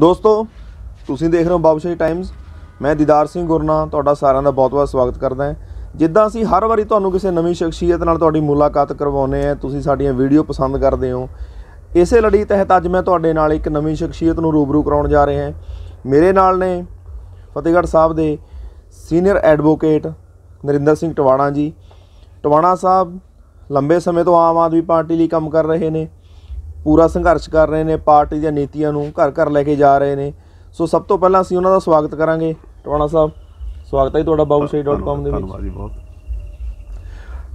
ਦੋਸਤੋ ਤੁਸੀਂ ਦੇਖ ਰਹੇ ਹੋ ਬਾਬਸ਼ਾਹੀ ਟਾਈਮਸ ਮੈਂ ਦੀਦਾਰ ਸਿੰਘ ਗੁਰਨਾ ਤੁਹਾਡਾ ਸਾਰਿਆਂ ਦਾ ਬਹੁਤ-ਬਹੁਤ ਸਵਾਗਤ ਕਰਦਾ ਹਾਂ ਜਿੱਦਾਂ ਅਸੀਂ ਹਰ ਵਾਰੀ ਤੁਹਾਨੂੰ ਕਿਸੇ ਨਵੀਂ ਸ਼ਖਸੀਅਤ ਨਾਲ ਤੁਹਾਡੀ ਮੁਲਾਕਾਤ ਕਰਵਾਉਨੇ ਆ ਤੁਸੀਂ ਸਾਡੀਆਂ ਵੀਡੀਓ ਪਸੰਦ ਕਰਦੇ ਹੋ ਇਸੇ ਲੜੀ ਤਹਿਤ ਅੱਜ ਮੈਂ ਤੁਹਾਡੇ ਨਾਲ ਇੱਕ ਨਵੀਂ ਸ਼ਖਸੀਅਤ ਨੂੰ ਰੂਬਰੂ ਕਰਾਉਣ ਜਾ ਰਹੇ ਹਾਂ ਮੇਰੇ ਨਾਲ ਨੇ ਫਤਿਹਗੜ੍ਹ ਸਾਹਿਬ ਦੇ ਸੀਨੀਅਰ ਐਡਵੋਕੇਟ ਨਰਿੰਦਰ ਸਿੰਘ ਟਵਾਣਾ ਜੀ ਟਵਾਣਾ ਸਾਹਿਬ ਲੰਬੇ ਸਮੇਂ ਤੋਂ ਆਮ ਆਦਮੀ ਪਾਰਟੀ ਲਈ ਕੰਮ ਕਰ ਰਹੇ ਨੇ ਪੂਰਾ ਸੰਘਰਸ਼ ਕਰ ਰਹੇ ਨੇ ਪਾਰਟੀ ਦੀਆਂ ਨੀਤੀਆਂ ਨੂੰ ਘਰ ਘਰ ਲੈ ਕੇ ਜਾ ਰਹੇ ਨੇ ਸੋ ਸਭ ਤੋਂ ਪਹਿਲਾਂ ਅਸੀਂ ਉਹਨਾਂ ਦਾ ਸਵਾਗਤ ਕਰਾਂਗੇ ਟਵਾਣਾ ਸਾਹਿਬ ਸਵਾਗਤ ਹੈ ਤੁਹਾਡਾ babushahi.com ਦੇ ਵਿੱਚ ਧੰਨਵਾਦ ਜੀ ਬਹੁਤ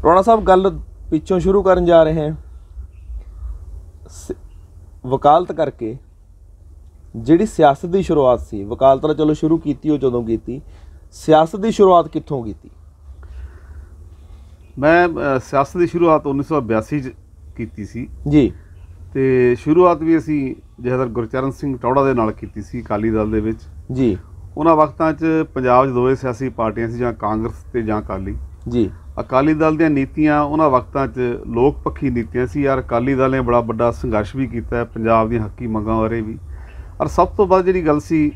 ਟਵਾਣਾ ਸਾਹਿਬ ਗੱਲ ਪਿੱਛੋਂ ਸ਼ੁਰੂ ਕਰਨ ਜਾ ਰਹੇ ਹਾਂ ਵਕਾਲਤ ਕਰਕੇ ਜਿਹੜੀ ਸਿਆਸਤ ਦੀ ਸ਼ੁਰੂਆਤ ਸੀ ਵਕਾਲਤ ਨਾਲ ਚਲੋ ਸ਼ੁਰੂ ਕੀਤੀ ਉਹ ਜਦੋਂ ਕੀਤੀ ਸਿਆਸਤ ਦੀ ਸ਼ੁਰੂਆਤ ਕਿੱਥੋਂ ਕੀਤੀ ਮੈਂ ਸਿਆਸਤ ਦੀ ਸ਼ੁਰੂਆਤ 1982 ਚ ਕੀਤੀ ਸੀ ਜੀ ਤੇ ਸ਼ੁਰੂਆਤ ਵੀ ਅਸੀਂ ਜਿਹੜਾ ਗੁਰਚਰਨ ਸਿੰਘ ਟੌੜਾ ਦੇ ਨਾਲ ਕੀਤੀ ਸੀ ਅਕਾਲੀ ਦਲ ਦੇ ਵਿੱਚ ਜੀ ਉਹਨਾਂ ਵਕਤਾਂ 'ਚ ਪੰਜਾਬ 'ਚ ਦੋਵੇਂ ਸਿਆਸੀ ਪਾਰਟੀਆਂ ਸੀ ਜਾਂ ਕਾਂਗਰਸ ਤੇ ਜਾਂ ਅਕਾਲੀ ਜੀ ਅਕਾਲੀ ਦਲ ਦੀਆਂ ਨੀਤੀਆਂ ਉਹਨਾਂ ਵਕਤਾਂ 'ਚ ਲੋਕ ਪੱਖੀ ਨੀਤੀਆਂ ਸੀ ਯਾਰ ਅਕਾਲੀ ਦਲ ਨੇ ਬੜਾ ਵੱਡਾ ਸੰਘਰਸ਼ ਵੀ ਕੀਤਾ ਪੰਜਾਬ ਦੀਆਂ ਹੱਕੀ ਮੰਗਾਂ ਬਾਰੇ ਵੀ ਔਰ ਸਭ ਤੋਂ ਵੱਧ ਜਿਹੜੀ ਗੱਲ ਸੀ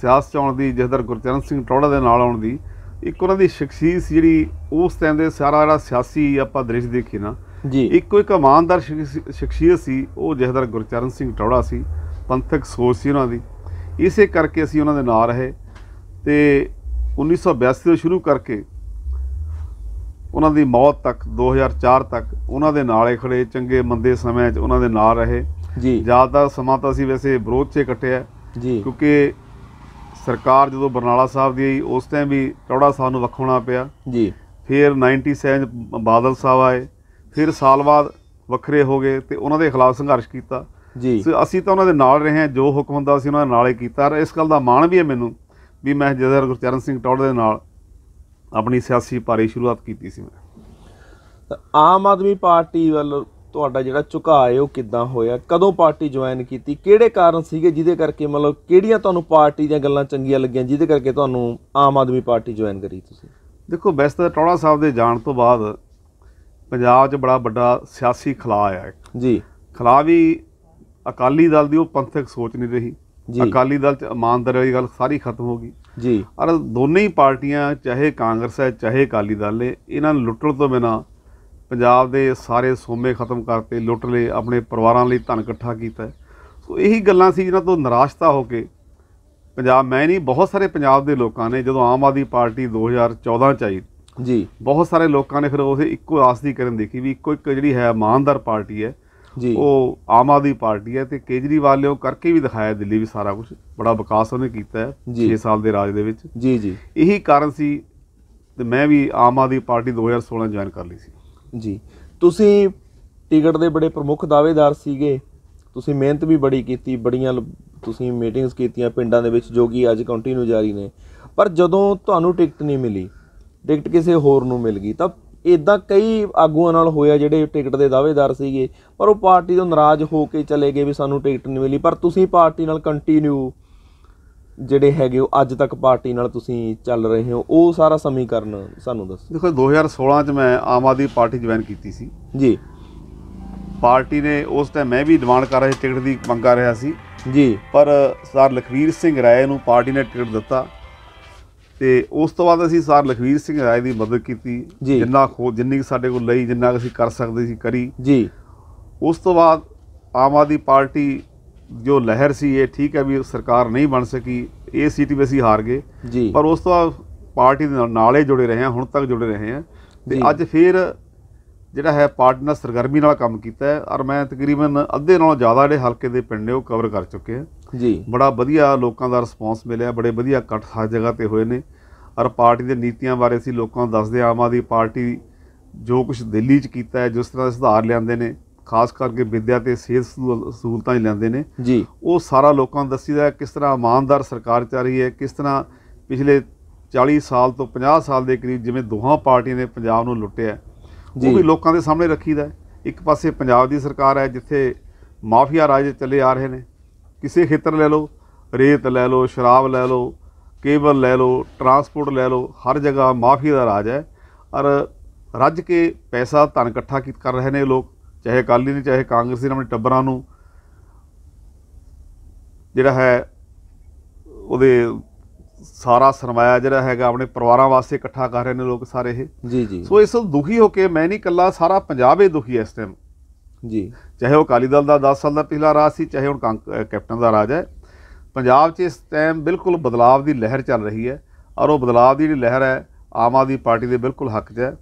ਸਿਆਸਤ ਚ ਆਉਣ ਦੀ ਜਿਹਦਰ ਗੁਰਚਰਨ ਸਿੰਘ ਟੌੜਾ ਦੇ ਨਾਲ ਆਉਣ ਦੀ ਇੱਕ ਉਹਨਾਂ ਦੀ ਸ਼ਖਸੀਅਤ ਜਿਹੜੀ ਉਸ ਟਾਈਮ ਦੇ ਸਾਰਾ ਜਿਹੜਾ ਸਿਆਸੀ ਆਪਾਂ ਦ੍ਰਿਸ਼ ਦੇਖੀ ਨਾ ਜੀ ਇੱਕੋ ਇੱਕ ਇਮਾਨਦਾਰ ਸ਼ਖਸੀਅਤ ਸੀ ਉਹ ਜਹਦਰ ਗੁਰਚਰਨ ਸਿੰਘ ਟੌੜਾ ਸੀ ਪੰਥਕ ਸੋਚ ਸੀ ਉਹਨਾਂ ਦੀ ਇਸੇ ਕਰਕੇ ਅਸੀਂ ਉਹਨਾਂ ਦੇ ਨਾਲ ਰਹੇ ਤੇ 1982 ਤੋਂ ਸ਼ੁਰੂ ਕਰਕੇ ਉਹਨਾਂ ਦੀ ਮੌਤ ਤੱਕ 2004 ਤੱਕ ਉਹਨਾਂ ਦੇ ਨਾਲੇ ਖੜੇ ਚੰਗੇ ਮੰਦੇ ਸਮੇਂ 'ਚ ਉਹਨਾਂ ਦੇ ਨਾਲ ਰਹੇ ਜੀ ਜ਼ਿਆਦਾ ਸਮਾਂ ਤਾਂ ਅਸੀਂ ਵੈਸੇ ਵਿਰੋਧ 'ਚ ਕੱਟਿਆ ਜੀ ਕਿਉਂਕਿ ਸਰਕਾਰ ਜਦੋਂ ਬਰਨਾਲਾ ਸਾਹਿਬ ਦੀ ਆਈ ਉਸ ਟਾਈਮ ਵੀ ਟੌੜਾ ਸਾਹਿਬ ਨੂੰ ਵਖਾਉਣਾ ਪਿਆ ਜੀ ਫਿਰ 97 ਬਾਦਲ ਸਾਹਿਬ ਆਏ ਫਿਰ ਸਾਲ ਬਾਅਦ ਵੱਖਰੇ ਹੋ ਗਏ ਤੇ ਉਹਨਾਂ ਦੇ ਖਿਲਾਫ ਸੰਘਰਸ਼ ਕੀਤਾ ਜੀ ਸੋ ਅਸੀਂ ਤਾਂ ਉਹਨਾਂ ਦੇ ਨਾਲ ਰਹੇ ਹਾਂ ਜੋ ਹੁਕਮ ਹੁੰਦਾ ਸੀ ਉਹਨਾਂ ਦੇ ਨਾਲੇ ਕੀਤਾ ਇਸ ਗੱਲ ਦਾ ਮਾਣ ਵੀ ਹੈ ਮੈਨੂੰ ਵੀ ਮੈਂ ਜਦਰ ਗੁਰਚਰਨ ਸਿੰਘ ਟੌੜ ਦੇ ਨਾਲ ਆਪਣੀ ਸਿਆਸੀ ਪਾਰੀ ਸ਼ੁਰੂਆਤ ਕੀਤੀ ਸੀ ਮੈਂ ਆਮ ਆਦਮੀ ਪਾਰਟੀ ਵੱਲ ਤੁਹਾਡਾ ਜਿਹੜਾ ਝੁਕਾਅ ਹੈ ਉਹ ਕਿੱਦਾਂ ਹੋਇਆ ਕਦੋਂ ਪਾਰਟੀ ਜੁਆਇਨ ਕੀਤੀ ਕਿਹੜੇ ਕਾਰਨ ਸੀਗੇ ਜਿਹਦੇ ਕਰਕੇ ਮਤਲਬ ਕਿਹੜੀਆਂ ਤੁਹਾਨੂੰ ਪਾਰਟੀ ਦੀਆਂ ਗੱਲਾਂ ਚੰਗੀਆਂ ਲੱਗੀਆਂ ਜਿਹਦੇ ਕਰਕੇ ਤੁਹਾਨੂੰ ਆਮ ਆਦਮੀ ਪਾਰਟੀ ਜੁਆਇਨ ਕਰੀ ਤੁਸੀਂ ਦੇਖੋ ਬੈਸਤ ਟੌੜਾ ਸਾਹਿਬ ਦੇ ਜਾਣ ਤੋਂ ਬਾਅਦ ਪੰਜਾਬ 'ਚ ਬੜਾ ਵੱਡਾ ਸਿਆਸੀ ਖਲਾ ਆ ਜੀ ਖਲਾ ਵੀ ਅਕਾਲੀ ਦਲ ਦੀ ਉਹ ਪੰਥਕ ਸੋਚ ਨਹੀਂ ਰਹੀ ਅਕਾਲੀ ਦਲ 'ਚ ਇਮਾਨਦਾਰੀ ਵਾਲੀ ਗੱਲ ਸਾਰੀ ਖਤਮ ਹੋ ਗਈ ਜੀ ਔਰ ਦੋਨੇ ਹੀ ਪਾਰਟੀਆਂ ਚਾਹੇ ਕਾਂਗਰਸ ਹੈ ਚਾਹੇ ਅਕਾਲੀ ਦਲ ਨੇ ਇਹਨਾਂ ਨੂੰ ਲੁੱਟਣ ਤੋਂ ਬਿਨਾ ਪੰਜਾਬ ਦੇ ਸਾਰੇ ਸੋਮੇ ਖਤਮ ਕਰਤੇ ਲੁੱਟ ਲਏ ਆਪਣੇ ਪਰਿਵਾਰਾਂ ਲਈ ਧਨ ਇਕੱਠਾ ਕੀਤਾ ਸੋ ਇਹੀ ਗੱਲਾਂ ਸੀ ਜਿਨ੍ਹਾਂ ਤੋਂ ਨਿਰਾਸ਼ਤਾ ਹੋ ਕੇ ਪੰਜਾਬ ਮੈਂ ਨਹੀਂ ਬਹੁਤ ਸਾਰੇ ਪੰਜਾਬ ਦੇ ਲੋਕਾਂ ਨੇ ਜਦੋਂ ਆਮ ਆਦਮੀ ਪਾਰਟੀ 2014 ਚ ਆਈ ਜੀ ਬਹੁਤ ਸਾਰੇ ਲੋਕਾਂ ਨੇ ਫਿਰ ਉਸ ਇੱਕੋ ਆਸ ਦੀ ਕਰਨ ਦੇਖੀ ਵੀ ਇੱਕੋ ਇੱਕ ਜਿਹੜੀ ਹੈ ਇਮਾਨਦਾਰ ਪਾਰਟੀ ਹੈ ਜੀ ਉਹ ਆਮ ਆਦੀ ਪਾਰਟੀ ਹੈ ਤੇ ਕੇਜਰੀਵਾਲ ਨੇ ਉਹ ਕਰਕੇ ਵੀ ਦਿਖਾਇਆ ਦਿੱਲੀ ਵੀ ਸਾਰਾ ਕੁਝ ਬੜਾ ਵਿਕਾਸ ਉਹਨੇ ਕੀਤਾ ਹੈ 6 ਸਾਲ ਦੇ ਰਾਜ ਦੇ ਵਿੱਚ ਜੀ ਜੀ ਇਹੀ ਕਾਰਨ ਸੀ ਤੇ ਮੈਂ ਵੀ ਆਮ ਆਦੀ ਪਾਰਟੀ 2016 ਜੁਆਇਨ ਕਰ ਲਈ ਸੀ ਜੀ ਤੁਸੀਂ ਟਿਕਟ ਦੇ ਬੜੇ ਪ੍ਰਮੁੱਖ ਦਾਅਵੇਦਾਰ ਸੀਗੇ ਤੁਸੀਂ ਮਿਹਨਤ ਵੀ ਬੜੀ ਕੀਤੀ ਬੜੀਆਂ ਤੁਸੀਂ ਮੀਟਿੰਗਸ ਕੀਤੀਆਂ ਪਿੰਡਾਂ ਦੇ ਵਿੱਚ ਜੋ ਕਿ ਅੱਜ ਕੰਟੀਨਿਊ ਜਾਰੀ ਨੇ ਪਰ ਜਦੋਂ ਤੁਹਾਨੂੰ ਟਿਕਟ ਨਹੀਂ ਮਿਲੀ ਟਿਕਟ ਕਿਸੇ ਹੋਰ ਨੂੰ ਮਿਲ ਗਈ ਤਾਂ ਇਦਾਂ ਕਈ ਆਗੂਆਂ ਨਾਲ ਹੋਇਆ ਜਿਹੜੇ ਟਿਕਟ ਦੇ ਦਾਅਵੇਦਾਰ ਸੀਗੇ ਪਰ ਉਹ ਪਾਰਟੀ ਤੋਂ ਨਾਰਾਜ਼ ਹੋ ਕੇ ਚਲੇ ਗਏ ਵੀ ਸਾਨੂੰ ਟਿਕਟ ਨਹੀਂ ਮਿਲੀ ਪਰ ਤੁਸੀਂ ਪਾਰਟੀ ਨਾਲ ਕੰਟੀਨਿਊ ਜਿਹੜੇ ਹੈਗੇ ਉਹ ਅੱਜ ਤੱਕ ਪਾਰਟੀ ਨਾਲ ਤੁਸੀਂ ਚੱਲ ਰਹੇ ਹੋ ਉਹ ਸਾਰਾ ਸਮੀਕਰਨ ਸਾਨੂੰ ਦੱਸੋ ਦੇਖੋ 2016 ਚ ਮੈਂ ਆਮ ਆਦਮੀ ਪਾਰਟੀ ਜੁਆਇਨ ਕੀਤੀ ਸੀ ਜੀ ਪਾਰਟੀ ਨੇ ਉਸ ਟਾਈਮ ਮੈਂ ਵੀ ਡਿਮਾਂਡ ਕਰ ਰਿਹਾ ਸੀ ਟਿਕਟ ਦੀ ਮੰਗਾ ਰਿਹਾ ਸੀ ਜੀ ਪਰ ਸਰ ਲਖਵੀਰ ਸਿੰਘ ਰਾਏ ਨੂੰ ਪਾਰਟੀ ਨੇ ਟਿਕਟ ਦਿੱਤਾ ਤੇ ਉਸ ਤੋਂ ਬਾਅਦ ਅਸੀਂ ਸਰ ਲਖਵੀਰ ਸਿੰਘ ਰਾਏ ਦੀ ਮਦਦ ਕੀਤੀ ਜਿੰਨਾ ਖੋ ਜਿੰਨੀ ਸਾਡੇ ਕੋਲ ਲਈ ਜਿੰਨਾ ਅਸੀਂ ਕਰ ਸਕਦੇ ਸੀ ਕਰੀ ਜੀ ਉਸ ਤੋਂ ਬਾਅਦ ਆਮ ਆਦੀ ਪਾਰਟੀ ਜੋ ਲਹਿਰ ਸੀ ਇਹ ਠੀਕ ਹੈ ਵੀ ਸਰਕਾਰ ਨਹੀਂ ਬਣ ਸਕੀ ਇਹ ਸੀਟ ਵੀ ਅਸੀਂ ਹਾਰ ਗਏ ਪਰ ਉਸ ਤੋਂ ਬਾਅਦ ਪਾਰਟੀ ਦੇ ਨਾਲ ਨਾਲੇ ਜੁੜੇ ਰਹੇ ਹਾਂ ਹੁਣ ਤੱਕ ਜੁੜੇ ਰਹੇ ਹਾਂ ਤੇ ਅੱਜ ਫੇਰ ਜਿਹੜਾ ਹੈ ਪਾਰਟੀ ਨਾਲ ਸਰਗਰਮੀ ਨਾਲ ਕੰਮ ਕੀਤਾ ਹੈ ਔਰ ਮੈਂ ਤਕਰੀਬਨ ਅੱਧੇ ਨਾਲੋਂ ਜ਼ਿਆਦਾ ਜਿਹੜੇ ਹਲਕੇ ਦੇ ਪਿੰਡ ਨੇ ਉਹ ਕਵਰ ਕਰ ਚੁੱਕੇ ਆ ਜੀ ਬੜਾ ਵਧੀਆ ਲੋਕਾਂ ਦਾ ਰਿਸਪੌਂਸ ਮਿਲਿਆ ਬੜੇ ਵਧੀਆ ਇਕੱਠ ਹਰ ਜਗ੍ਹਾ ਤੇ ਹੋਏ ਨੇ ਔਰ ਪਾਰਟੀ ਦੇ ਨੀਤੀਆਂ ਬਾਰੇ ਅਸੀਂ ਲੋਕਾਂ ਨੂੰ ਦੱਸਦੇ ਆਮ ਆਦੀ ਪਾਰਟੀ ਜੋ ਕੁਝ ਦਿੱਲੀ 'ਚ ਕੀਤਾ ਹੈ ਜਿਸ ਤਰ੍ਹਾਂ ਸੁਧਾਰ ਲਿਆਂਦੇ ਨੇ ਖਾਸ ਕਰਕੇ ਵਿਦਿਆ ਤੇ ਸਿਹਤ ਸਹੂਲਤਾਂ ਹੀ ਲੈਂਦੇ ਨੇ ਜੀ ਉਹ ਸਾਰਾ ਲੋਕਾਂ ਨੂੰ ਦੱਸੀਦਾ ਕਿਸ ਤਰ੍ਹਾਂ ਇਮਾਨਦਾਰ ਸਰਕਾਰ ਚੱਲ ਰਹੀ ਹੈ ਕਿਸ ਤਰ੍ਹਾਂ ਪਿਛਲੇ 40 ਸਾਲ ਤੋਂ 50 ਸਾਲ ਦੇ ਕਰੀਬ ਜਿਵੇਂ ਦੋਹਾਂ ਪਾਰਟੀਆਂ ਨੇ ਪੰਜਾਬ ਨੂੰ ਲੁੱਟਿਆ ਉਹ ਵੀ ਲੋਕਾਂ ਦੇ ਸਾਹਮਣੇ ਰੱਖੀਦਾ ਇੱਕ ਪਾਸੇ ਪੰਜਾਬ ਦੀ ਸਰਕਾਰ ਹੈ ਜਿੱਥੇ ਮਾਫੀਆ ਰਾਜ ਚੱਲੇ ਆ ਰਹੇ ਨੇ ਕਿਸੇ ਖੇਤਰ ਲੈ ਲਓ ਰੇਤ ਲੈ ਲਓ ਸ਼ਰਾਬ ਲੈ ਲਓ ਕੇਬਲ ਲੈ ਲਓ ਟਰਾਂਸਪੋਰਟ ਲੈ ਲਓ ਹਰ ਜਗ੍ਹਾ ਮਾਫੀਆ ਦਾ ਰਾਜ ਹੈ ਔਰ ਰੱਜ ਕੇ ਪੈਸਾ ਧਨ ਇਕੱਠਾ ਕਰ ਰਹੇ ਨੇ ਲੋਕ ਚਾਹੇ ਅਕਾਲੀ ਨੇ ਚਾਹੇ ਕਾਂਗਰਸੀ ਨੇ ਆਪਣੇ ਟੱਬਰਾਂ ਨੂੰ ਜਿਹੜਾ ਹੈ ਉਹਦੇ ਸਾਰਾ ਸਰਮਾਇਆ ਜਿਹੜਾ ਹੈਗਾ ਆਪਣੇ ਪਰਿਵਾਰਾਂ ਵਾਸਤੇ ਇਕੱਠਾ ਕਰ ਰਹੇ ਨੇ ਲੋਕ ਸਾਰੇ ਇਹ ਜੀ ਜੀ ਸੋ ਇਸ ਤੋਂ ਦੁਖੀ ਹੋ ਕੇ ਮੈਂ ਨਹੀਂ ਕੱਲਾ ਸਾਰਾ ਪੰਜਾਬ ਹੀ ਦੁਖੀ ਹੈ ਇਸ ਟਾਈਮ ਜੀ ਚਾਹੇ ਉਹ ਅਕਾਲੀ ਦਲ ਦਾ 10 ਸਾਲ ਦਾ ਪਹਿਲਾ ਰਾਜ ਸੀ ਚਾਹੇ ਹੁਣ ਕੈਪਟਨ ਦਾ ਰਾਜ ਹੈ ਪੰਜਾਬ 'ਚ ਇਸ ਟਾਈਮ ਬਿਲਕੁਲ ਬਦਲਾਵ ਦੀ ਲਹਿਰ ਚੱਲ ਰਹੀ ਹੈ ਔਰ ਉਹ ਬਦਲਾਵ ਦੀ ਜਿਹੜੀ ਲਹਿਰ ਹੈ ਆਮ ਆਦਮੀ ਪਾਰਟੀ ਦੇ ਬਿਲਕੁਲ ਹੱਕ 'ਚ ਹੈ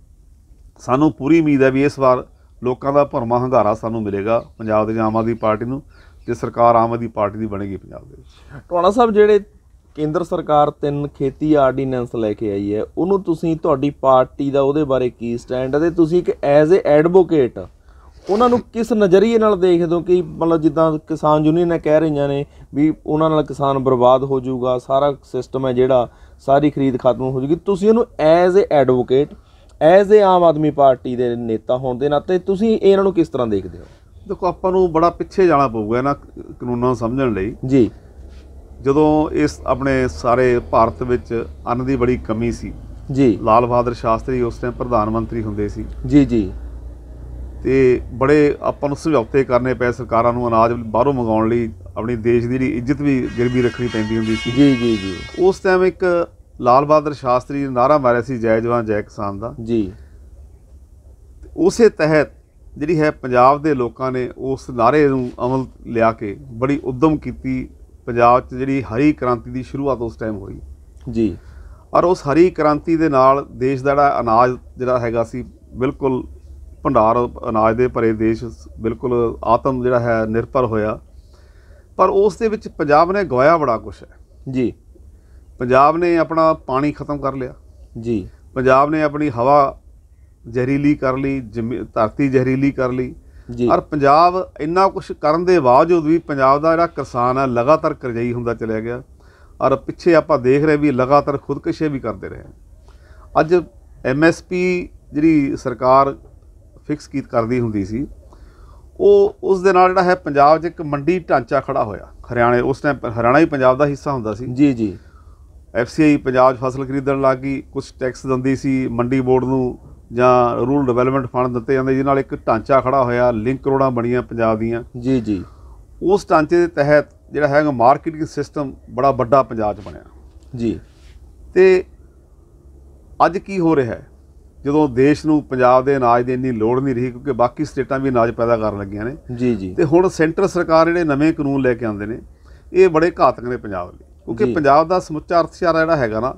ਸਾਨੂੰ ਪੂਰੀ ਉਮੀਦ ਹੈ ਵੀ ਇਸ ਵਾਰ ਲੋਕਾਂ ਦਾ ਭਰਮਾ ਹੰਗਾਰਾ ਸਾਨੂੰ ਮਿਲੇਗਾ ਪੰਜਾਬ ਦੇ ਆਮ ਆਦਮੀ ਪਾਰਟੀ ਨੂੰ ਤੇ ਸਰਕਾਰ ਆਮ ਆਦਮੀ ਪਾਰਟੀ ਦੀ ਬਣੇਗੀ ਪੰਜਾਬ ਦੇ ਵਿੱਚ ਟਵਾਣਾ ਸਾਹਿਬ ਜਿਹੜੇ ਕੇਂਦਰ ਸਰਕਾਰ ਤਿੰਨ ਖੇਤੀ ਆਰਡੀਨੈਂਸ ਲੈ ਕੇ ਆਈ ਹੈ ਉਹਨੂੰ ਤੁਸੀਂ ਤੁਹਾਡੀ ਪਾਰਟੀ ਦਾ ਉਹਦੇ ਬਾਰੇ ਕੀ ਸਟੈਂਡ ਹੈ ਤੇ ਤੁਸੀਂ ਇੱਕ ਐਜ਼ ਅ ਐਡਵੋਕੇਟ ਉਹਨਾਂ ਨੂੰ ਕਿਸ ਨਜ਼ਰੀਏ ਨਾਲ ਦੇਖਦੇ ਹੋ ਕਿ ਮਤਲਬ ਜਿੱਦਾਂ ਕਿਸਾਨ ਯੂਨੀਅਨਾਂ ਕਹਿ ਰਹੀਆਂ ਨੇ ਵੀ ਉਹਨਾਂ ਨਾਲ ਕਿਸਾਨ ਬਰਬਾਦ ਹੋ ਜਾਊਗਾ ਸਾਰਾ ਸਿਸਟਮ ਹੈ ਜਿਹੜਾ ਸਾਰੀ ਖਰੀਦ ਖਤਮ ਹੋ ਜਾਊਗੀ ਤੁਸੀਂ ਇਹਨੂੰ as a advocate as a Aam Aadmi party ਦੇ ਨੇਤਾ ਹੋਣ ਦੇ ਨਾਤੇ ਤੁਸੀਂ ਇਹਨਾਂ ਨੂੰ ਕਿਸ ਤਰ੍ਹਾਂ ਦੇਖਦੇ ਹੋ ਦੇਖੋ ਆਪਾਂ ਨੂੰ ਬੜਾ ਪਿੱਛੇ ਜਾਣਾ ਪਊਗਾ ਇਹਨਾਂ ਕਾਨੂੰਨਾਂ ਸਮਝਣ ਲਈ ਜੀ ਜਦੋਂ ਇਸ ਆਪਣੇ ਸਾਰੇ ਭਾਰਤ ਵਿੱਚ ਅੰਨ ਦੀ ਬੜੀ ਕਮੀ ਸੀ ਜੀ ਲਾਲ ਬਹਾਦਰ ਸ਼ਾਸਤਰੀ ਉਸ ਟਾਈਮ ਪ੍ਰਧਾਨ ਮੰਤਰੀ ਹੁੰਦੇ ਸੀ ਜੀ ਜੀ ਤੇ ਬੜੇ ਆਪਾਂ ਨੂੰ ਸੁਝਾਉਤੇ ਕਰਨੇ ਪਏ ਸਰਕਾਰਾਂ ਨੂੰ ਅਨਾਜ ਬਾਹਰੋਂ ਮੰਗਾਉਣ ਲਈ ਆਪਣੀ ਦੇਸ਼ ਦੀ ਜਿਹੜੀ ਇੱਜ਼ਤ ਵੀ ਗਿਰਵੀ ਰੱਖਣੀ ਪੈਂਦੀ ਹੁੰਦੀ ਸੀ ਜੀ ਜੀ ਜੀ ਉਸ ਟਾਈਮ ਇੱਕ ਲਾਲ ਬਹਾਦਰ ਸ਼ਾਸਤਰੀ ਨੇ ਨਾਰਾ ਮਾਰਿਆ ਸੀ ਜੈ ਜਵਾਨ ਜੈ ਕਿਸਾਨ ਦਾ ਜੀ ਉਸੇ ਤਹਿਤ ਜਿਹੜੀ ਹੈ ਪੰਜਾਬ ਦੇ ਲੋਕਾਂ ਨੇ ਉਸ ਨਾਰੇ ਨੂੰ ਅਮਲ ਲਿਆ ਕੇ ਬੜੀ ਉਦਮ ਕੀਤੀ ਪੰਜਾਬ 'ਚ ਜਿਹੜੀ ਹਰੀ ਕ੍ਰਾਂਤੀ ਦੀ ਸ਼ੁਰੂਆਤ ਉਸ ਟਾਈਮ ਹੋਈ ਜੀ ਔਰ ਉਸ ਹਰੀ ਕ੍ਰਾਂਤੀ ਦੇ ਨਾਲ ਦੇਸ਼ ਦਾ ਜਿਹੜਾ ਅਨਾਜ ਜਿਹੜਾ ਹੈਗਾ ਸੀ ਬਿਲਕੁਲ ਭੰਡਾਰ ਅਨਾਜ ਦੇ ਭਰੇ ਦੇਸ਼ ਬਿਲਕੁਲ ਆਤਮ ਜਿਹੜਾ ਹੈ ਨਿਰਪਰ ਹੋਇਆ ਪਰ ਉਸ ਦੇ ਵਿੱਚ ਪੰਜਾਬ ਨੇ ਗਵਾਇਆ ਬੜਾ ਕੁਝ ਹੈ ਜੀ ਪੰਜਾਬ ਨੇ ਆਪਣਾ ਪਾਣੀ ਖਤਮ ਕਰ ਲਿਆ ਜੀ ਪੰਜਾਬ ਨੇ ਆਪਣੀ ਹਵਾ ਜ਼ਹਿਰੀਲੀ ਕਰ ਲਈ ਧਰਤੀ ਜ਼ਹਿਰੀਲੀ ਕਰ ਲਈ ਔਰ ਪੰਜਾਬ ਇੰਨਾ ਕੁਝ ਕਰਨ ਦੇ ਬਾਵਜੂਦ ਵੀ ਪੰਜਾਬ ਦਾ ਜਿਹੜਾ ਕਿਸਾਨ ਹੈ ਲਗਾਤਾਰ ਕਰਜ਼ਾਈ ਹੁੰਦਾ ਚਲਿਆ ਗਿਆ ਔਰ ਪਿੱਛੇ ਆਪਾਂ ਦੇਖ ਰਹੇ ਵੀ ਲਗਾਤਾਰ ਖੁਦਕਸ਼ੇ ਵੀ ਕਰਦੇ ਰਹੇ ਅੱਜ ਐਮਐਸਪੀ ਜਿਹੜੀ ਸਰਕਾਰ ਫਿਕਸ ਕੀਤ ਕਰਦੀ ਹੁੰਦੀ ਸੀ ਉਹ ਉਸ ਦੇ ਨਾਲ ਜਿਹੜਾ ਹੈ ਪੰਜਾਬ 'ਚ ਇੱਕ ਮੰਡੀ ਢਾਂਚਾ ਖੜਾ ਹੋਇਆ ਹਰਿਆਣੇ ਉਸ ਟਾਈਮ ਹਰਿਆਣਾ ਹੀ ਪੰਜਾਬ ਦਾ ਹਿੱਸਾ ਹੁੰਦਾ ਸੀ ਜੀ ਜੀ ਐਫਸੀਆਈ ਪੰਜਾਬ ਫਸਲ ਖਰੀਦਣ ਲੱਗ ਗਈ ਕੁਝ ਟੈਕਸ ਦਿੰਦੀ ਸੀ ਮੰਡੀ ਬੋਰਡ ਨੂੰ ਜਾਂ ਰੂਰਲ ਡਿਵੈਲਪਮੈਂਟ ਫੰਡ ਦਿੱਤੇ ਜਾਂਦੇ ਜਿਹਦੇ ਨਾਲ ਇੱਕ ਢਾਂਚਾ ਖੜਾ ਹੋਇਆ ਲਿੰਕ ਰੋਡਾਂ ਬਣੀਆਂ ਪੰਜਾਬ ਦੀਆਂ ਜੀ ਜੀ ਉਸ ਢਾਂਚੇ ਦੇ ਤਹਿਤ ਜਿਹੜਾ ਹੈਗਾ ਮਾਰਕੀਟਿੰਗ ਸਿਸਟਮ ਬੜਾ ਵੱਡਾ ਪੰਜਾਬ 'ਚ ਬਣਿਆ ਜੀ ਤੇ ਅੱਜ ਕੀ ਹੋ ਰਿਹਾ ਹੈ ਜਦੋਂ ਦੇਸ਼ ਨੂੰ ਪੰਜਾਬ ਦੇ ਅਨਾਜ ਦੀ ਇੰਨੀ ਲੋੜ ਨਹੀਂ ਰਹੀ ਕਿਉਂਕਿ ਬਾਕੀ ਸਟੇਟਾਂ ਵੀ ਅਨਾਜ ਪੈਦਾ ਕਰਨ ਲੱਗੀਆਂ ਨੇ ਜੀ ਜੀ ਤੇ ਹੁਣ ਸੈਂਟਰ ਸਰਕਾਰ ਜਿਹੜੇ ਨਵੇਂ ਕਾਨੂੰਨ ਲੈ ਕੇ ਆਉਂਦੇ ਨੇ ਇਹ ਬੜੇ ਘਾਤਕ ਨੇ ਪੰਜਾਬ ਲਈ ਕਿਉਂਕਿ ਪੰਜਾਬ ਦਾ ਸਮੁੱਚਾ ਅਰਥਚਾਰਾ ਜਿਹੜਾ ਹੈਗਾ ਨਾ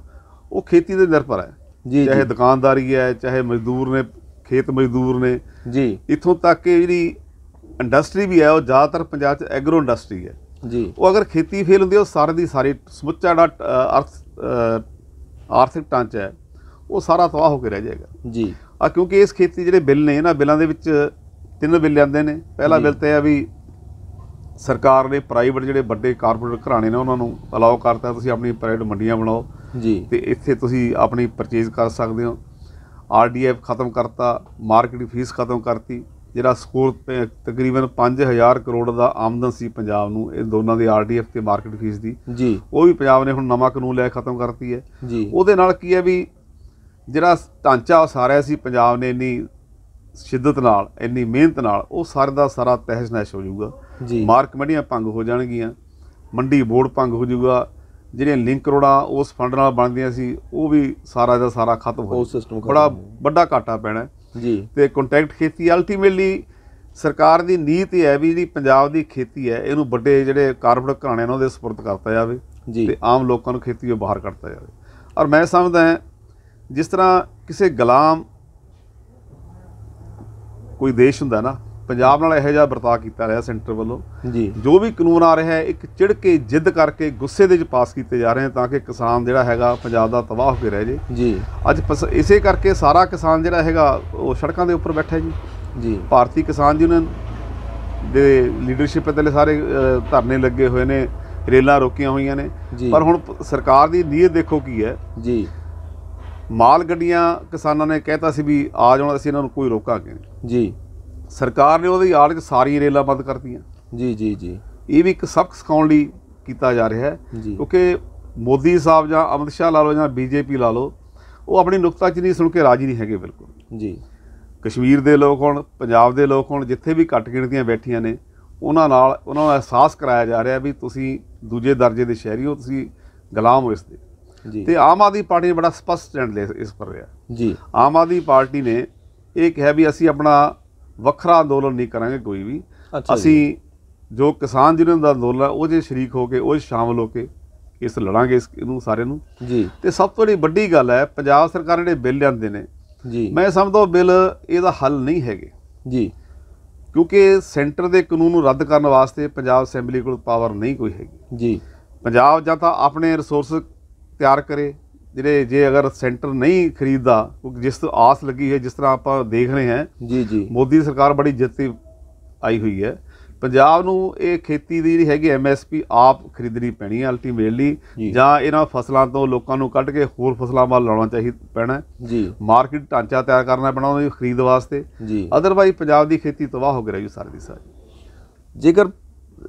ਉਹ ਖੇਤੀ ਤੇ ਨਿਰਭਰ ਹੈ ਜੀ ਚਾਹੇ ਦੁਕਾਨਦਾਰੀ ਹੈ ਚਾਹੇ ਮਜ਼ਦੂਰ ਨੇ ਖੇਤ ਮਜ਼ਦੂਰ ਨੇ ਜੀ ਇਥੋਂ ਤੱਕ ਕਿ ਜਿਹੜੀ ਇੰਡਸਟਰੀ ਵੀ ਹੈ ਉਹ ਜ਼ਿਆਦਾਤਰ ਪੰਜਾਬ 'ਚ ਐਗਰੋ ਇੰਡਸਟਰੀ ਹੈ ਜੀ ਉਹ ਅਗਰ ਖੇਤੀ ਫੇਲ ਹੁੰਦੀ ਉਹ ਸਾਰੇ ਦੀ ਸਾਰੇ ਸਮੁੱਚਾ ਜਿਹੜਾ ਆਰਥਿਕ ਟਾਂਚਾ ਹੈ ਉਹ ਸਾਰਾ ਤਬਾਹ ਹੋ ਕੇ ਰਹਿ ਜਾਏਗਾ ਜੀ ਆ ਕਿਉਂਕਿ ਇਸ ਖੇਤੀ ਜਿਹੜੇ ਬਿੱਲ ਨੇ ਇਹਨਾਂ ਬਿੱਲਾਂ ਦੇ ਵਿੱਚ ਤਿੰਨ ਬਿੱਲ ਆਉਂਦੇ ਨੇ ਪਹਿਲਾ ਬਿੱਲ ਤੇ ਆ ਵੀ ਸਰਕਾਰ ਨੇ ਪ੍ਰਾਈਵੇਟ ਜਿਹੜੇ ਵੱਡੇ ਕਾਰਪੋਰੇਟ ਘਰਾਣੇ ਨੇ ਉਹਨਾਂ ਨੂੰ ਅਲਾਉ ਕਰਤਾ ਤੁਸੀਂ ਆਪਣੀ ਪ੍ਰਾਈਵੇਟ ਮੰਡੀਆਂ ਬਣਾਓ ਜੀ ਤੇ ਇੱਥੇ ਤੁਸੀਂ ਆਪਣੀ ਪਰਚੇਜ਼ ਕਰ ਸਕਦੇ ਹੋ ਆਰਡੀਐਫ ਖਤਮ ਕਰਤਾ ਮਾਰਕੀਟ ਫੀਸ ਖਤਮ ਕਰਤੀ ਜਿਹੜਾ ਸਕੋਰ ਤਕਰੀਬਨ 5000 ਕਰੋੜ ਦਾ ਆਮਦਨ ਸੀ ਪੰਜਾਬ ਨੂੰ ਇਹ ਦੋਨਾਂ ਦੇ ਆਰਡੀਐਫ ਤੇ ਮਾਰਕੀਟ ਫੀਸ ਦੀ ਜੀ ਉਹ ਵੀ ਪੰਜਾਬ ਨੇ ਹੁਣ ਨਵਾਂ ਕਾਨੂੰਨ ਲੈ ਖਤਮ ਕਰਤੀ ਹੈ ਜੀ ਉਹਦੇ ਨਾਲ ਕੀ ਹੈ ਵੀ ਜਿਹੜਾ ਢਾਂਚਾ ਉਸਾਰਿਆ ਸੀ ਪੰਜਾਬ ਨੇ ਇੰਨੀ ਸ਼ਿੱਦਤ ਨਾਲ ਇੰਨੀ ਮਿਹਨਤ ਨਾਲ ਉਹ ਸਾਰੇ ਦਾ ਸਾਰਾ ਤਹਿਸ ਨਹਿਸ ਹੋ ਜਾਊਗਾ ਜੀ ਮਾਰਕ ਮੰਡੀਆਂ ਭੰਗ ਹੋ ਜਾਣਗੀਆਂ ਮੰਡੀ ਬੋਰਡ ਭੰਗ ਹੋ ਜਾਊਗਾ ਜਿਹੜੀਆਂ ਲਿੰਕ ਰੋੜਾ ਉਸ ਫੰਡ ਨਾਲ ਬਣਦੀਆਂ ਸੀ ਉਹ ਵੀ ਸਾਰਾ ਦਾ ਸਾਰਾ ਖਤਮ ਹੋ ਗਿਆ ਬੜਾ ਵੱਡਾ ਘਾਟਾ ਪੈਣਾ ਜੀ ਤੇ ਕੰਟੈਕਟ ਖੇਤੀ ਅਲਟੀਮੇਟਲੀ ਸਰਕਾਰ ਦੀ ਨੀਤ ਇਹ ਹੈ ਵੀ ਜਿਹੜੀ ਪੰਜਾਬ ਦੀ ਖੇਤੀ ਹੈ ਇਹਨੂੰ ਵੱਡੇ ਜਿਹੜੇ ਕਾਰਪੋਰੇਟ ਘਰਾਣਿਆਂ ਨੂੰ ਦੇ ਸਪੁਰਦ ਕਰਤਾ ਜਾਵੇ ਤੇ ਆਮ ਲੋਕਾਂ ਨੂੰ ਖੇਤੀ ਤੋਂ ਬਾਹਰ ਕਰਤਾ ਜਾਵੇ ਔਰ ਮੈਂ ਸਮਝਦਾ ਹਾਂ ਜਿਸ ਤਰ੍ਹਾਂ ਕਿਸੇ ਗੁਲਾਮ ਕੋਈ ਦੇਸ਼ ਹੁੰਦਾ ਨਾ ਪੰਜਾਬ ਨਾਲ ਇਹੋ ਜਿਹਾ ਵਰਤਾਅ ਕੀਤਾ ਰਿਹਾ ਸੈਂਟਰ ਵੱਲੋਂ ਜੀ ਜੋ ਵੀ ਕਾਨੂੰਨ ਆ ਰਿਹਾ ਹੈ ਇੱਕ ਚਿੜ ਕੇ ਜਿੱਦ ਕਰਕੇ ਗੁੱਸੇ ਦੇ ਵਿੱਚ ਪਾਸ ਕੀਤੇ ਜਾ ਰਹੇ ਹਨ ਤਾਂ ਕਿ ਕਿਸਾਨ ਜਿਹੜਾ ਹੈਗਾ ਪੰਜਾਬ ਦਾ ਤਬਾਹ ਹੋ ਕੇ ਰਹਿ ਜੇ ਜੀ ਅੱਜ ਇਸੇ ਕਰਕੇ ਸਾਰਾ ਕਿਸਾਨ ਜਿਹੜਾ ਹੈਗਾ ਉਹ ਸੜਕਾਂ ਦੇ ਉੱਪਰ ਬੈਠਾ ਜੀ ਜੀ ਭਾਰਤੀ ਕਿਸਾਨ ਯੂਨੀਅਨ ਦੇ ਲੀਡਰਸ਼ਿਪ ਦੇ ਸਾਰੇ ਧਰਨੇ ਲੱਗੇ ਹੋਏ ਨੇ ਰੇਲਾਂ ਰੋਕੀਆਂ ਹੋਈਆਂ ਨੇ ਪਰ ਹੁਣ ਸਰਕਾਰ ਦੀ ਨੀਅਤ ਦੇਖੋ ਕੀ ਹੈ ਜੀ ਮਾਲ ਗੱਡੀਆਂ ਕਿਸਾਨਾਂ ਨੇ ਕਹਿਤਾ ਸੀ ਵੀ ਆ ਜਾਣਾ ਅਸੀਂ ਇਹਨਾਂ ਨੂੰ ਕੋਈ ਰੋਕਾਂਗੇ ਜੀ ਸਰਕਾਰ ਨੇ ਉਹਦੀ ਆੜ 'ਚ ਸਾਰੀ ਰੇਲਾਂ ਬੰਦ ਕਰਤੀਆਂ ਜੀ ਜੀ ਜੀ ਇਹ ਵੀ ਇੱਕ ਸਬਕ ਸਿਖਾਉਣ ਲਈ ਕੀਤਾ ਜਾ ਰਿਹਾ ਹੈ ਕਿਉਂਕਿ ਮੋਦੀ ਸਾਹਿਬ ਜਾਂ ਅਮਿਤ ਸ਼ਾਹ ਲਾ ਲਓ ਜਾਂ ਬੀਜੇਪੀ ਲਾ ਲਓ ਉਹ ਆਪਣੀ ਨੁਕਤਾ ਚ ਨਹੀਂ ਸੁਣ ਕੇ ਰਾਜੀ ਨਹੀਂ ਹੈਗੇ ਬਿਲਕੁਲ ਜੀ ਕਸ਼ਮੀਰ ਦੇ ਲੋਕ ਹੁਣ ਪੰਜਾਬ ਦੇ ਲੋਕ ਹੁਣ ਜਿੱਥੇ ਵੀ ਘੱਟ ਗਿਣਦੀਆਂ ਬੈਠੀਆਂ ਨੇ ਉਹਨਾਂ ਨਾਲ ਉਹਨਾਂ ਨੂੰ ਅਹਿਸਾਸ ਕਰਾਇਆ ਜਾ ਰਿਹਾ ਵੀ ਤੁਸੀਂ ਦੂਜੇ ਦਰਜੇ ਦੇ ਸ਼ਹਿਰੀ ਹੋ ਤੁਸੀਂ ਗੁਲਾਮ ਹੋ ਇਸ ਦੇ ਜੀ ਤੇ ਆਮ ਆਦਮੀ ਪਾਰਟੀ ਨੇ ਬੜਾ ਸਪਸ਼ਟ ਸਟੈਂਡ ਲਿਆ ਇਸ ਪਰ ਰਿਹਾ ਜੀ ਆਮ ਆਦਮੀ ਪਾਰਟੀ ਨੇ ਇਹ ਕਿਹਾ ਵੀ ਅਸੀਂ ਆਪਣਾ ਵੱਖਰਾ ਅੰਦੋਲਨ ਨਹੀਂ ਕਰਾਂਗੇ ਕੋਈ ਵੀ ਅਸੀਂ ਜੋ ਕਿਸਾਨ ਜਿਹਨਾਂ ਦਾ ਅੰਦੋਲਨ ਉਹ ਜੇ ਸ਼ਰੀਕ ਹੋ ਕੇ ਉਹ ਸ਼ਾਮਲ ਹੋ ਕੇ ਇਸ ਲੜਾਂਗੇ ਇਸ ਨੂੰ ਸਾਰਿਆਂ ਨੂੰ ਜੀ ਤੇ ਸਭ ਤੋਂ ਵੱਡੀ ਗੱਲ ਹੈ ਪੰਜਾਬ ਸਰਕਾਰ ਜਿਹੜੇ ਬਿੱਲ ਲਿਆਉਂਦੇ ਨੇ ਜੀ ਮੈਂ ਸਮਝਦਾ ਬਿੱਲ ਇਹਦਾ ਹੱਲ ਨਹੀਂ ਹੈਗੇ ਜੀ ਕਿਉਂਕਿ ਸੈਂਟਰ ਦੇ ਕਾਨੂੰਨ ਨੂੰ ਰੱਦ ਕਰਨ ਵਾਸਤੇ ਪੰਜਾਬ ਅਸੈਂਬਲੀ ਕੋਲ ਪਾਵਰ ਨਹੀਂ ਕੋਈ ਹੈਗੀ ਜੀ ਪੰਜਾਬ ਜਾਂ ਤਾਂ ਆਪਣੇ ਰਿਸੋਰਸ ਤਿਆਰ ਕਰੇ ਜਿਹੜੇ ਜੇ ਅਗਰ ਸੈਂਟਰ ਨਹੀਂ ਖਰੀਦਦਾ ਜਿਸ ਤੋਂ ਆਸ ਲੱਗੀ ਹੈ ਜਿਸ ਤਰ੍ਹਾਂ ਆਪਾਂ ਦੇਖ ਰਹੇ ਹਾਂ ਜੀ ਜੀ ਮੋਦੀ ਸਰਕਾਰ ਬੜੀ ਜਿੱਤੀ ਆਈ ਹੋਈ ਹੈ ਪੰਜਾਬ ਨੂੰ ਇਹ ਖੇਤੀ ਦੀ ਜਿਹੜੀ ਹੈਗੀ ਐਮਐਸਪੀ ਆਪ ਖਰੀਦਣੀ ਪੈਣੀ ਹੈ ਅਲਟੀਮੇਟਲੀ ਜਾਂ ਇਹਨਾਂ ਫਸਲਾਂ ਤੋਂ ਲੋਕਾਂ ਨੂੰ ਕੱਢ ਕੇ ਹੋਰ ਫਸਲਾਂ ਵੱਲ ਲਾਉਣਾ ਚਾਹੀਦਾ ਪੈਣਾ ਜੀ ਮਾਰਕੀਟ ਢਾਂਚਾ ਤਿਆਰ ਕਰਨਾ ਪੈਣਾ ਉਹਦੀ ਖਰੀਦ ਵਾਸਤੇ ਜੀ ਅਦਰਵਾਈਜ਼ ਪੰਜਾਬ ਦੀ ਖੇਤੀ ਤਬਾਹ ਹੋ ਗਈ ਰਹੀ ਸਾਰੀ ਦੀ ਸਾਰੀ ਜੇਕਰ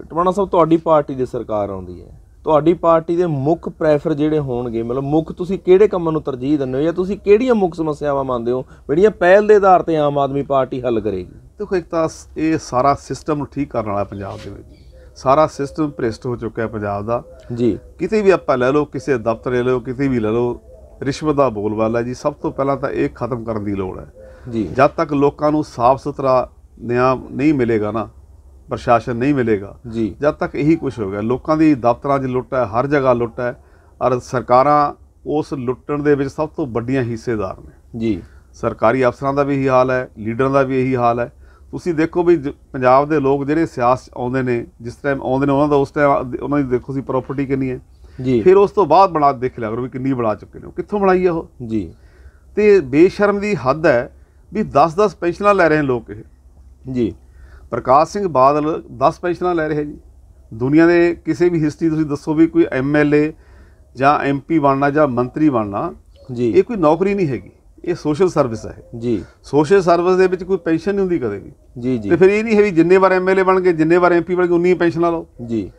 ਟਮਾਣਾ ਸਾਹਿਬ ਤੁਹਾਡੀ ਪਾਰਟੀ ਦੀ ਸਰਕਾਰ ਆਉਂਦੀ ਹੈ ਤੁਹਾਡੀ ਪਾਰਟੀ ਦੇ ਮੁੱਖ ਪ੍ਰੈਫਰ ਜਿਹੜੇ ਹੋਣਗੇ ਮਤਲਬ ਮੁੱਖ ਤੁਸੀਂ ਕਿਹੜੇ ਕੰਮਾਂ ਨੂੰ ਤਰਜੀਹ ਦਿੰਦੇ ਹੋ ਜਾਂ ਤੁਸੀਂ ਕਿਹੜੀਆਂ ਮੁੱਖ ਸਮੱਸਿਆਵਾਂ ਮੰਨਦੇ ਹੋ ਜਿਹੜੀਆਂ ਪਹਿਲ ਦੇ ਆਧਾਰ ਤੇ ਆਮ ਆਦਮੀ ਪਾਰਟੀ ਹੱਲ ਕਰੇਗੀ ਦੇਖੋ ਇੱਕ ਤਾਂ ਇਹ ਸਾਰਾ ਸਿਸਟਮ ਨੂੰ ਠੀਕ ਕਰਨ ਵਾਲਾ ਪੰਜਾਬ ਦੇ ਵਿੱਚ ਸਾਰਾ ਸਿਸਟਮ ਭ੍ਰਿਸ਼ਟ ਹੋ ਚੁੱਕਿਆ ਹੈ ਪੰਜਾਬ ਦਾ ਜੀ ਕਿਤੇ ਵੀ ਆਪਾਂ ਲੈ ਲਓ ਕਿਸੇ ਦਫ਼ਤਰ ਲੈ ਲਓ ਕਿਤੇ ਵੀ ਲੈ ਲਓ ਰਿਸ਼ਵਤ ਦਾ ਬੋਲਬਾਲਾ ਜੀ ਸਭ ਤੋਂ ਪਹਿਲਾਂ ਤਾਂ ਇਹ ਖਤਮ ਕਰਨ ਦੀ ਲੋੜ ਹੈ ਜੀ ਜਦ ਤੱਕ ਲੋਕਾਂ ਨੂੰ ਸਾਫ਼ ਸੁਥਰਾ ਨਿਆਂ ਨਹੀਂ ਮਿਲੇਗਾ ਨਾ ਪ੍ਰਸ਼ਾਸਨ ਨਹੀਂ ਮਿਲੇਗਾ ਜੀ ਜਦ ਤੱਕ ਇਹੀ ਕੁਝ ਗਿਆ ਲੋਕਾਂ ਦੀ ਦਫ਼ਤਰਾਂ 'ਚ ਲੁੱਟ ਹੈ ਹਰ ਜਗ੍ਹਾ ਲੁੱਟ ਹੈ ਔਰ ਸਰਕਾਰਾਂ ਉਸ ਲੁੱਟਣ ਦੇ ਵਿੱਚ ਸਭ ਤੋਂ ਵੱਡੀਆਂ ਹਿੱਸੇਦਾਰ ਨੇ ਜੀ ਸਰਕਾਰੀ ਅਫਸਰਾਂ ਦਾ ਵੀ ਇਹੀ ਹਾਲ ਹੈ ਲੀਡਰਾਂ ਦਾ ਵੀ ਇਹੀ ਹਾਲ ਹੈ ਤੁਸੀਂ ਦੇਖੋ ਵੀ ਪੰਜਾਬ ਦੇ ਲੋਕ ਜਿਹੜੇ ਸਿਆਸਤ ਆਉਂਦੇ ਨੇ ਜਿਸ ਟਾਈਮ ਆਉਂਦੇ ਨੇ ਉਹਨਾਂ ਦਾ ਉਸ ਟਾਈਮ ਉਹਨਾਂ ਦੀ ਦੇਖੋ ਸੀ ਪ੍ਰਾਪਰਟੀ ਕਿੰਨੀ ਹੈ ਜੀ ਫਿਰ ਉਸ ਤੋਂ ਬਾਅਦ ਬਣਾ ਦੇਖ ਲਿਆ ਕਰੋ ਵੀ ਕਿੰਨੀ ਬਣਾ ਚੁੱਕੇ ਨੇ ਉਹ ਕਿੱਥੋਂ ਬਣਾਈ ਹੈ ਉਹ ਜੀ ਤੇ ਬੇਸ਼ਰਮ ਦੀ ਹੱਦ ਹੈ ਵੀ 10-10 ਪੈਨਸ਼ਨਾਂ ਲੈ ਰਹੇ ਨੇ ਲੋਕ ਇਹ ਜੀ ਪ੍ਰਕਾਸ਼ ਸਿੰਘ ਬਾਦਲ 10 ਪੈਨਸ਼ਨਾਂ ਲੈ ਰਿਹਾ ਜੀ ਦੁਨੀਆ ਦੇ ਕਿਸੇ ਵੀ ਹਿਸਟਰੀ ਤੁਸੀਂ ਦੱਸੋ ਵੀ ਕੋਈ ਐਮਐਲਏ ਜਾਂ ਐਮਪੀ ਬਣਨਾ ਜਾਂ ਮੰਤਰੀ ਬਣਨਾ ਜੀ ਇਹ ਕੋਈ ਨੌਕਰੀ ਨਹੀਂ ਹੈਗੀ ਇਹ ਸੋਸ਼ਲ ਸਰਵਿਸ ਹੈ ਜੀ ਸੋਸ਼ਲ ਸਰਵਿਸ ਦੇ ਵਿੱਚ ਕੋਈ ਪੈਨਸ਼ਨ ਨਹੀਂ ਹੁੰਦੀ ਕਦੇ ਵੀ ਜੀ ਜੀ ਤੇ ਫਿਰ ਇਹ ਨਹੀਂ ਹੈ ਵੀ ਜਿੰਨੇ ਵਾਰ ਐਮਐਲਏ ਬਣ ਗਏ ਜਿੰਨੇ ਵਾਰ ਐਮਪੀ ਬਣ ਗਏ ਉਨੀ ਪੈਨਸ਼ਨਾਂ ਲਓ ਜੀ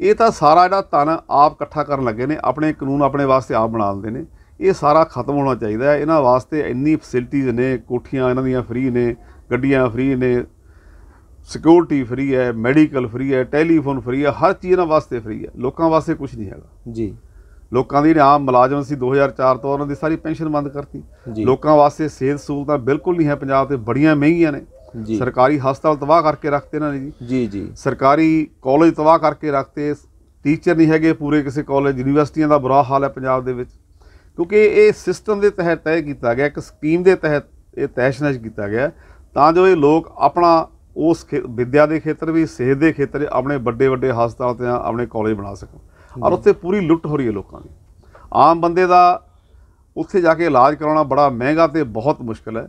ਇਹ ਤਾਂ ਸਾਰਾ ਜਿਹੜਾ ਤਨ ਆਪ ਇਕੱਠਾ ਕਰਨ ਲੱਗੇ ਨੇ ਆਪਣੇ ਕਾਨੂੰਨ ਆਪਣੇ ਵਾਸਤੇ ਆਪ ਬਣਾ ਲੈਂਦੇ ਨੇ ਇਹ ਸਾਰਾ ਖਤਮ ਹੋਣਾ ਚਾਹੀਦਾ ਹੈ ਇਹਨਾਂ ਵਾਸਤੇ ਇੰਨੀ ਫੈਸਿਲਿਟੀਜ਼ ਨੇ ਕੋਠੀਆਂ ਇਹਨਾਂ ਦੀਆਂ ਫ੍ਰੀ ਨੇ ਗੱਡੀਆਂ ਫ੍ਰੀ ਨੇ ਸਿਕਿਉਰਿਟੀ ਫ੍ਰੀ ਹੈ ਮੈਡੀਕਲ ਫ੍ਰੀ ਹੈ ਟੈਲੀਫੋਨ ਫ੍ਰੀ ਹੈ ਹਰ ਚੀਜ਼ ਇਹਨਾਂ ਵਾਸਤੇ ਫ੍ਰੀ ਹੈ ਲੋਕਾਂ ਵਾਸਤੇ ਕੁਝ ਨਹੀਂ ਹੈਗਾ ਜੀ ਲੋਕਾਂ ਦੀ ਆਮ ਮੁਲਾਜ਼ਮ ਸੀ 2004 ਤੋਂ ਉਹਨਾਂ ਦੀ ਸਾਰੀ ਪੈਨਸ਼ਨ ਬੰਦ ਕਰਤੀ ਲੋਕਾਂ ਵਾਸਤੇ ਸਿਹਤ ਸਹੂਲਤਾਂ ਬਿਲਕੁਲ ਨਹੀਂ ਹੈ ਪੰਜਾਬ ਤੇ ਬੜੀਆਂ ਮਹਿੰਗੀਆਂ ਨੇ ਸਰਕਾਰੀ ਹਸਪਤਾਲ ਤਬਾਹ ਕਰਕੇ ਰੱਖਤੇ ਇਹਨਾਂ ਨੇ ਜੀ ਜੀ ਜੀ ਸਰਕਾਰੀ ਕਾਲਜ ਤਬਾਹ ਕਰਕੇ ਰੱਖਤੇ ਟੀਚਰ ਨਹੀਂ ਹੈਗੇ ਪੂਰੇ ਕਿਸੇ ਕਾਲਜ ਯੂਨੀਵਰਸਿਟੀਆਂ ਦਾ ਬੁਰਾ ਹਾਲ ਹੈ ਪੰਜਾਬ ਦੇ ਵਿੱਚ ਕਿਉਂਕਿ ਇਹ ਸਿਸਟਮ ਦੇ ਤਹਿਤ ਤੈਅ ਕੀਤਾ ਗਿਆ ਇੱਕ ਸਕੀਮ ਦੇ ਤਹਿਤ ਇਹ ਤੈਸ਼ਨਸ਼ ਕੀਤਾ ਗਿਆ ਤਾਂ ਜੋ ਇਹ ਲੋਕ ਆਪਣਾ ਉਸ ਵਿਦਿਆ ਦੇ ਖੇਤਰ ਵੀ ਸਿਹਤ ਦੇ ਖੇਤਰ ਆਪਣੇ ਵੱਡੇ ਵੱਡੇ ਹਸਪਤਾਲ ਤੇ ਆਪਣੇ ਕਾਲਜ ਬਣਾ ਸਕਣ ਔਰ ਉੱਥੇ ਪੂਰੀ ਲੁੱਟ ਹੋ ਰਹੀ ਹੈ ਲੋਕਾਂ ਦੀ ਆਮ ਬੰਦੇ ਦਾ ਉੱਥੇ ਜਾ ਕੇ ਇਲਾਜ ਕਰਾਉਣਾ ਬੜਾ ਮਹਿੰਗਾ ਤੇ ਬਹੁਤ ਮੁਸ਼ਕਲ ਹੈ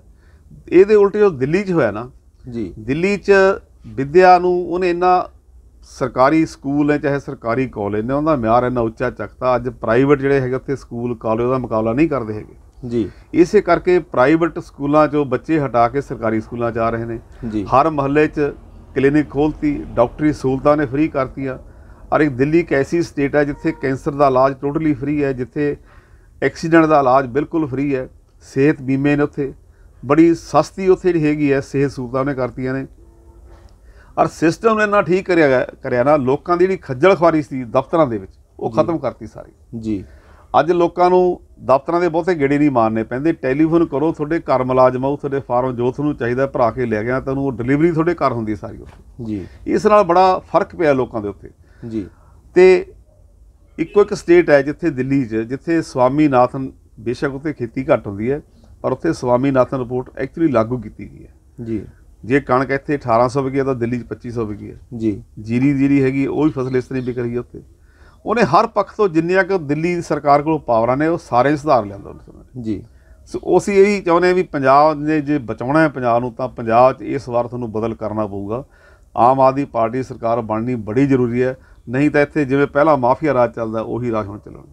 ਇਹਦੇ ਉਲਟ ਜੋ ਦਿੱਲੀ 'ਚ ਹੋਇਆ ਨਾ ਜੀ ਦਿੱਲੀ 'ਚ ਵਿਦਿਆ ਨੂੰ ਉਹਨੇ ਇੰਨਾ ਸਰਕਾਰੀ ਸਕੂਲ ਹੈ ਚਾਹੇ ਸਰਕਾਰੀ ਕਾਲਜ ਨੇ ਉਹਦਾ ਮਿਆਰ ਇੰਨਾ ਉੱਚਾ ਚੱਕਤਾ ਅੱਜ ਪ੍ਰਾਈਵੇਟ ਜਿਹੜੇ ਹੈਗੇ ਉੱਥੇ ਸਕੂਲ ਕਾਲਜ ਦਾ ਮੁਕਾਬਲਾ ਨਹੀਂ ਕਰਦੇ ਹੈਗੇ ਜੀ ਇਸੇ ਕਰਕੇ ਪ੍ਰਾਈਵੇਟ ਸਕੂਲਾਂ 'ਚੋਂ ਬੱਚੇ ਹਟਾ ਕੇ ਸਰਕਾਰੀ ਸਕੂਲਾਂ 'ਚ ਆ ਰਹੇ ਨੇ ਜੀ ਹਰ ਮਹੱਲੇ 'ਚ ਕਲੀਨਿਕ ਖੋਲਤੀ ਡਾਕਟਰੀ ਸਹੂਲਤਾਂ ਨੇ ਫ੍ਰੀ ਕਰਤੀਆਂ ਔਰ ਇੱਕ ਦਿੱਲੀ ਇੱਕ ਐਸੀ ਸਟੇਟ ਹੈ ਜਿੱਥੇ ਕੈਂਸਰ ਦਾ ਇਲਾਜ ਟੋਟਲੀ ਫ੍ਰੀ ਹੈ ਜਿੱਥੇ ਐਕਸੀਡੈਂਟ ਦਾ ਇਲਾਜ ਬਿਲਕੁਲ ਫ੍ਰੀ ਹੈ ਸਿਹਤ ਬੀਮੇ ਨੇ ਉੱਥੇ ਬੜੀ ਸਸਤੀ ਉੱਥੇ ਜਿਹੜੀ ਹੈਗੀ ਹੈ ਸਿਹਤ ਸਹੂਲਤਾਂ ਉਹਨੇ ਕਰਤੀਆਂ ਨੇ ਔਰ ਸਿਸਟਮ ਨੇ ਨਾ ਠੀਕ ਕਰਿਆ ਕਰਿਆ ਨਾ ਲੋਕਾਂ ਦੀ ਜਿਹੜੀ ਖੱਜਲ ਖਵਾਰੀ ਸੀ ਦਫ਼ਤਰਾਂ ਦੇ ਵਿੱਚ ਉਹ ਖਤਮ ਕਰਤੀ ਸਾਰੀ ਜੀ ਅੱਜ ਲੋਕਾਂ ਨੂੰ ਦਫ਼ਤਰਾਂ ਦੇ ਬਹੁਤੇ ਗੇੜੇ ਨਹੀਂ ਮਾਰਨੇ ਪੈਂਦੇ ਟੈਲੀਫੋਨ ਕਰੋ ਤੁਹਾਡੇ ਘਰ ਮਲਾਜਮ ਆਉ ਤੁਹਾਡੇ ਫਾਰਮ ਜੋ ਤੁਹਾਨੂੰ ਚਾਹੀਦਾ ਭਰਾ ਕੇ ਲੈ ਗਿਆ ਤੁਹਾਨੂੰ ਉਹ ਡਿਲੀਵਰੀ ਤੁਹਾਡੇ ਘਰ ਹੁੰਦੀ ਸਾਰੀ ਉੱਥੇ ਜੀ ਇਸ ਨਾਲ ਬੜਾ ਫਰਕ ਪਿਆ ਲੋਕਾਂ ਦੇ ਉੱਤੇ ਜੀ ਤੇ ਇੱਕੋ ਇੱਕ ਸਟੇਟ ਹੈ ਜਿੱਥੇ ਦਿੱਲੀ 'ਚ ਜਿੱਥੇ ਨਾਥਨ ਬੇਸ਼ੱਕ ਉੱਥੇ ਖੇਤੀ ਘੱਟ ਹੁੰਦੀ ਹੈ ਪਰ ਉੱਥੇ ਨਾਥਨ ਰਿਪੋਰਟ ਐਕਚੁਅਲੀ ਲਾਗੂ ਕੀਤੀ ਗਈ ਹੈ ਜੀ ਜੇ ਕਣਕ ਇੱਥੇ 1800 ਰੁਪਏ ਦਾ ਤਾਂ ਦਿੱਲੀ 'ਚ 2500 ਰੁਪਏ ਹੈ ਜੀ ਜੀਰੀ ਜਿਹੜੀ ਹੈਗੀ ਉਹ ਵੀ ਫਸਲ ਇਸ ਤਰ੍ਹਾਂ ਵਿਕ ਰਹੀ ਹੈ ਉੱਥੇ ਉਹਨੇ ਹਰ ਪੱਖ ਤੋਂ ਜਿੰਨੀਆਂ ਕਿ ਦਿੱਲੀ ਸਰਕਾਰ ਕੋਲ ਪਾਵਰਾਂ ਨੇ ਉਹ ਸਾਰੇ ਸੁਧਾਰ ਲਿਆਂਦਾ ਉਹਨੇ ਜੀ ਸੋ ਉਸੇ ਇਹੀ ਚਾਹੁੰਦੇ ਆ ਵੀ ਪੰਜਾਬ ਨੇ ਜੇ ਬਚਾਉਣਾ ਹੈ ਪੰਜਾਬ ਨੂੰ ਤਾਂ ਪੰਜਾਬ 'ਚ ਇਸ ਵਾਰ ਤੁਹਾਨੂੰ ਬਦਲ ਕਰਨਾ ਪਊਗਾ ਆਮ ਆਦਮੀ ਪਾਰਟੀ ਸਰਕਾਰ ਬਣਨੀ ਬੜੀ ਜ਼ਰੂਰੀ ਹੈ ਨਹੀਂ ਤਾਂ ਇੱਥੇ ਜਿਵੇਂ ਪਹਿਲਾਂ ਮਾਫੀਆ ਰਾਜ ਚੱਲਦਾ ਉਹੀ ਰਾਜ ਹੁਣ ਚੱਲਣਾ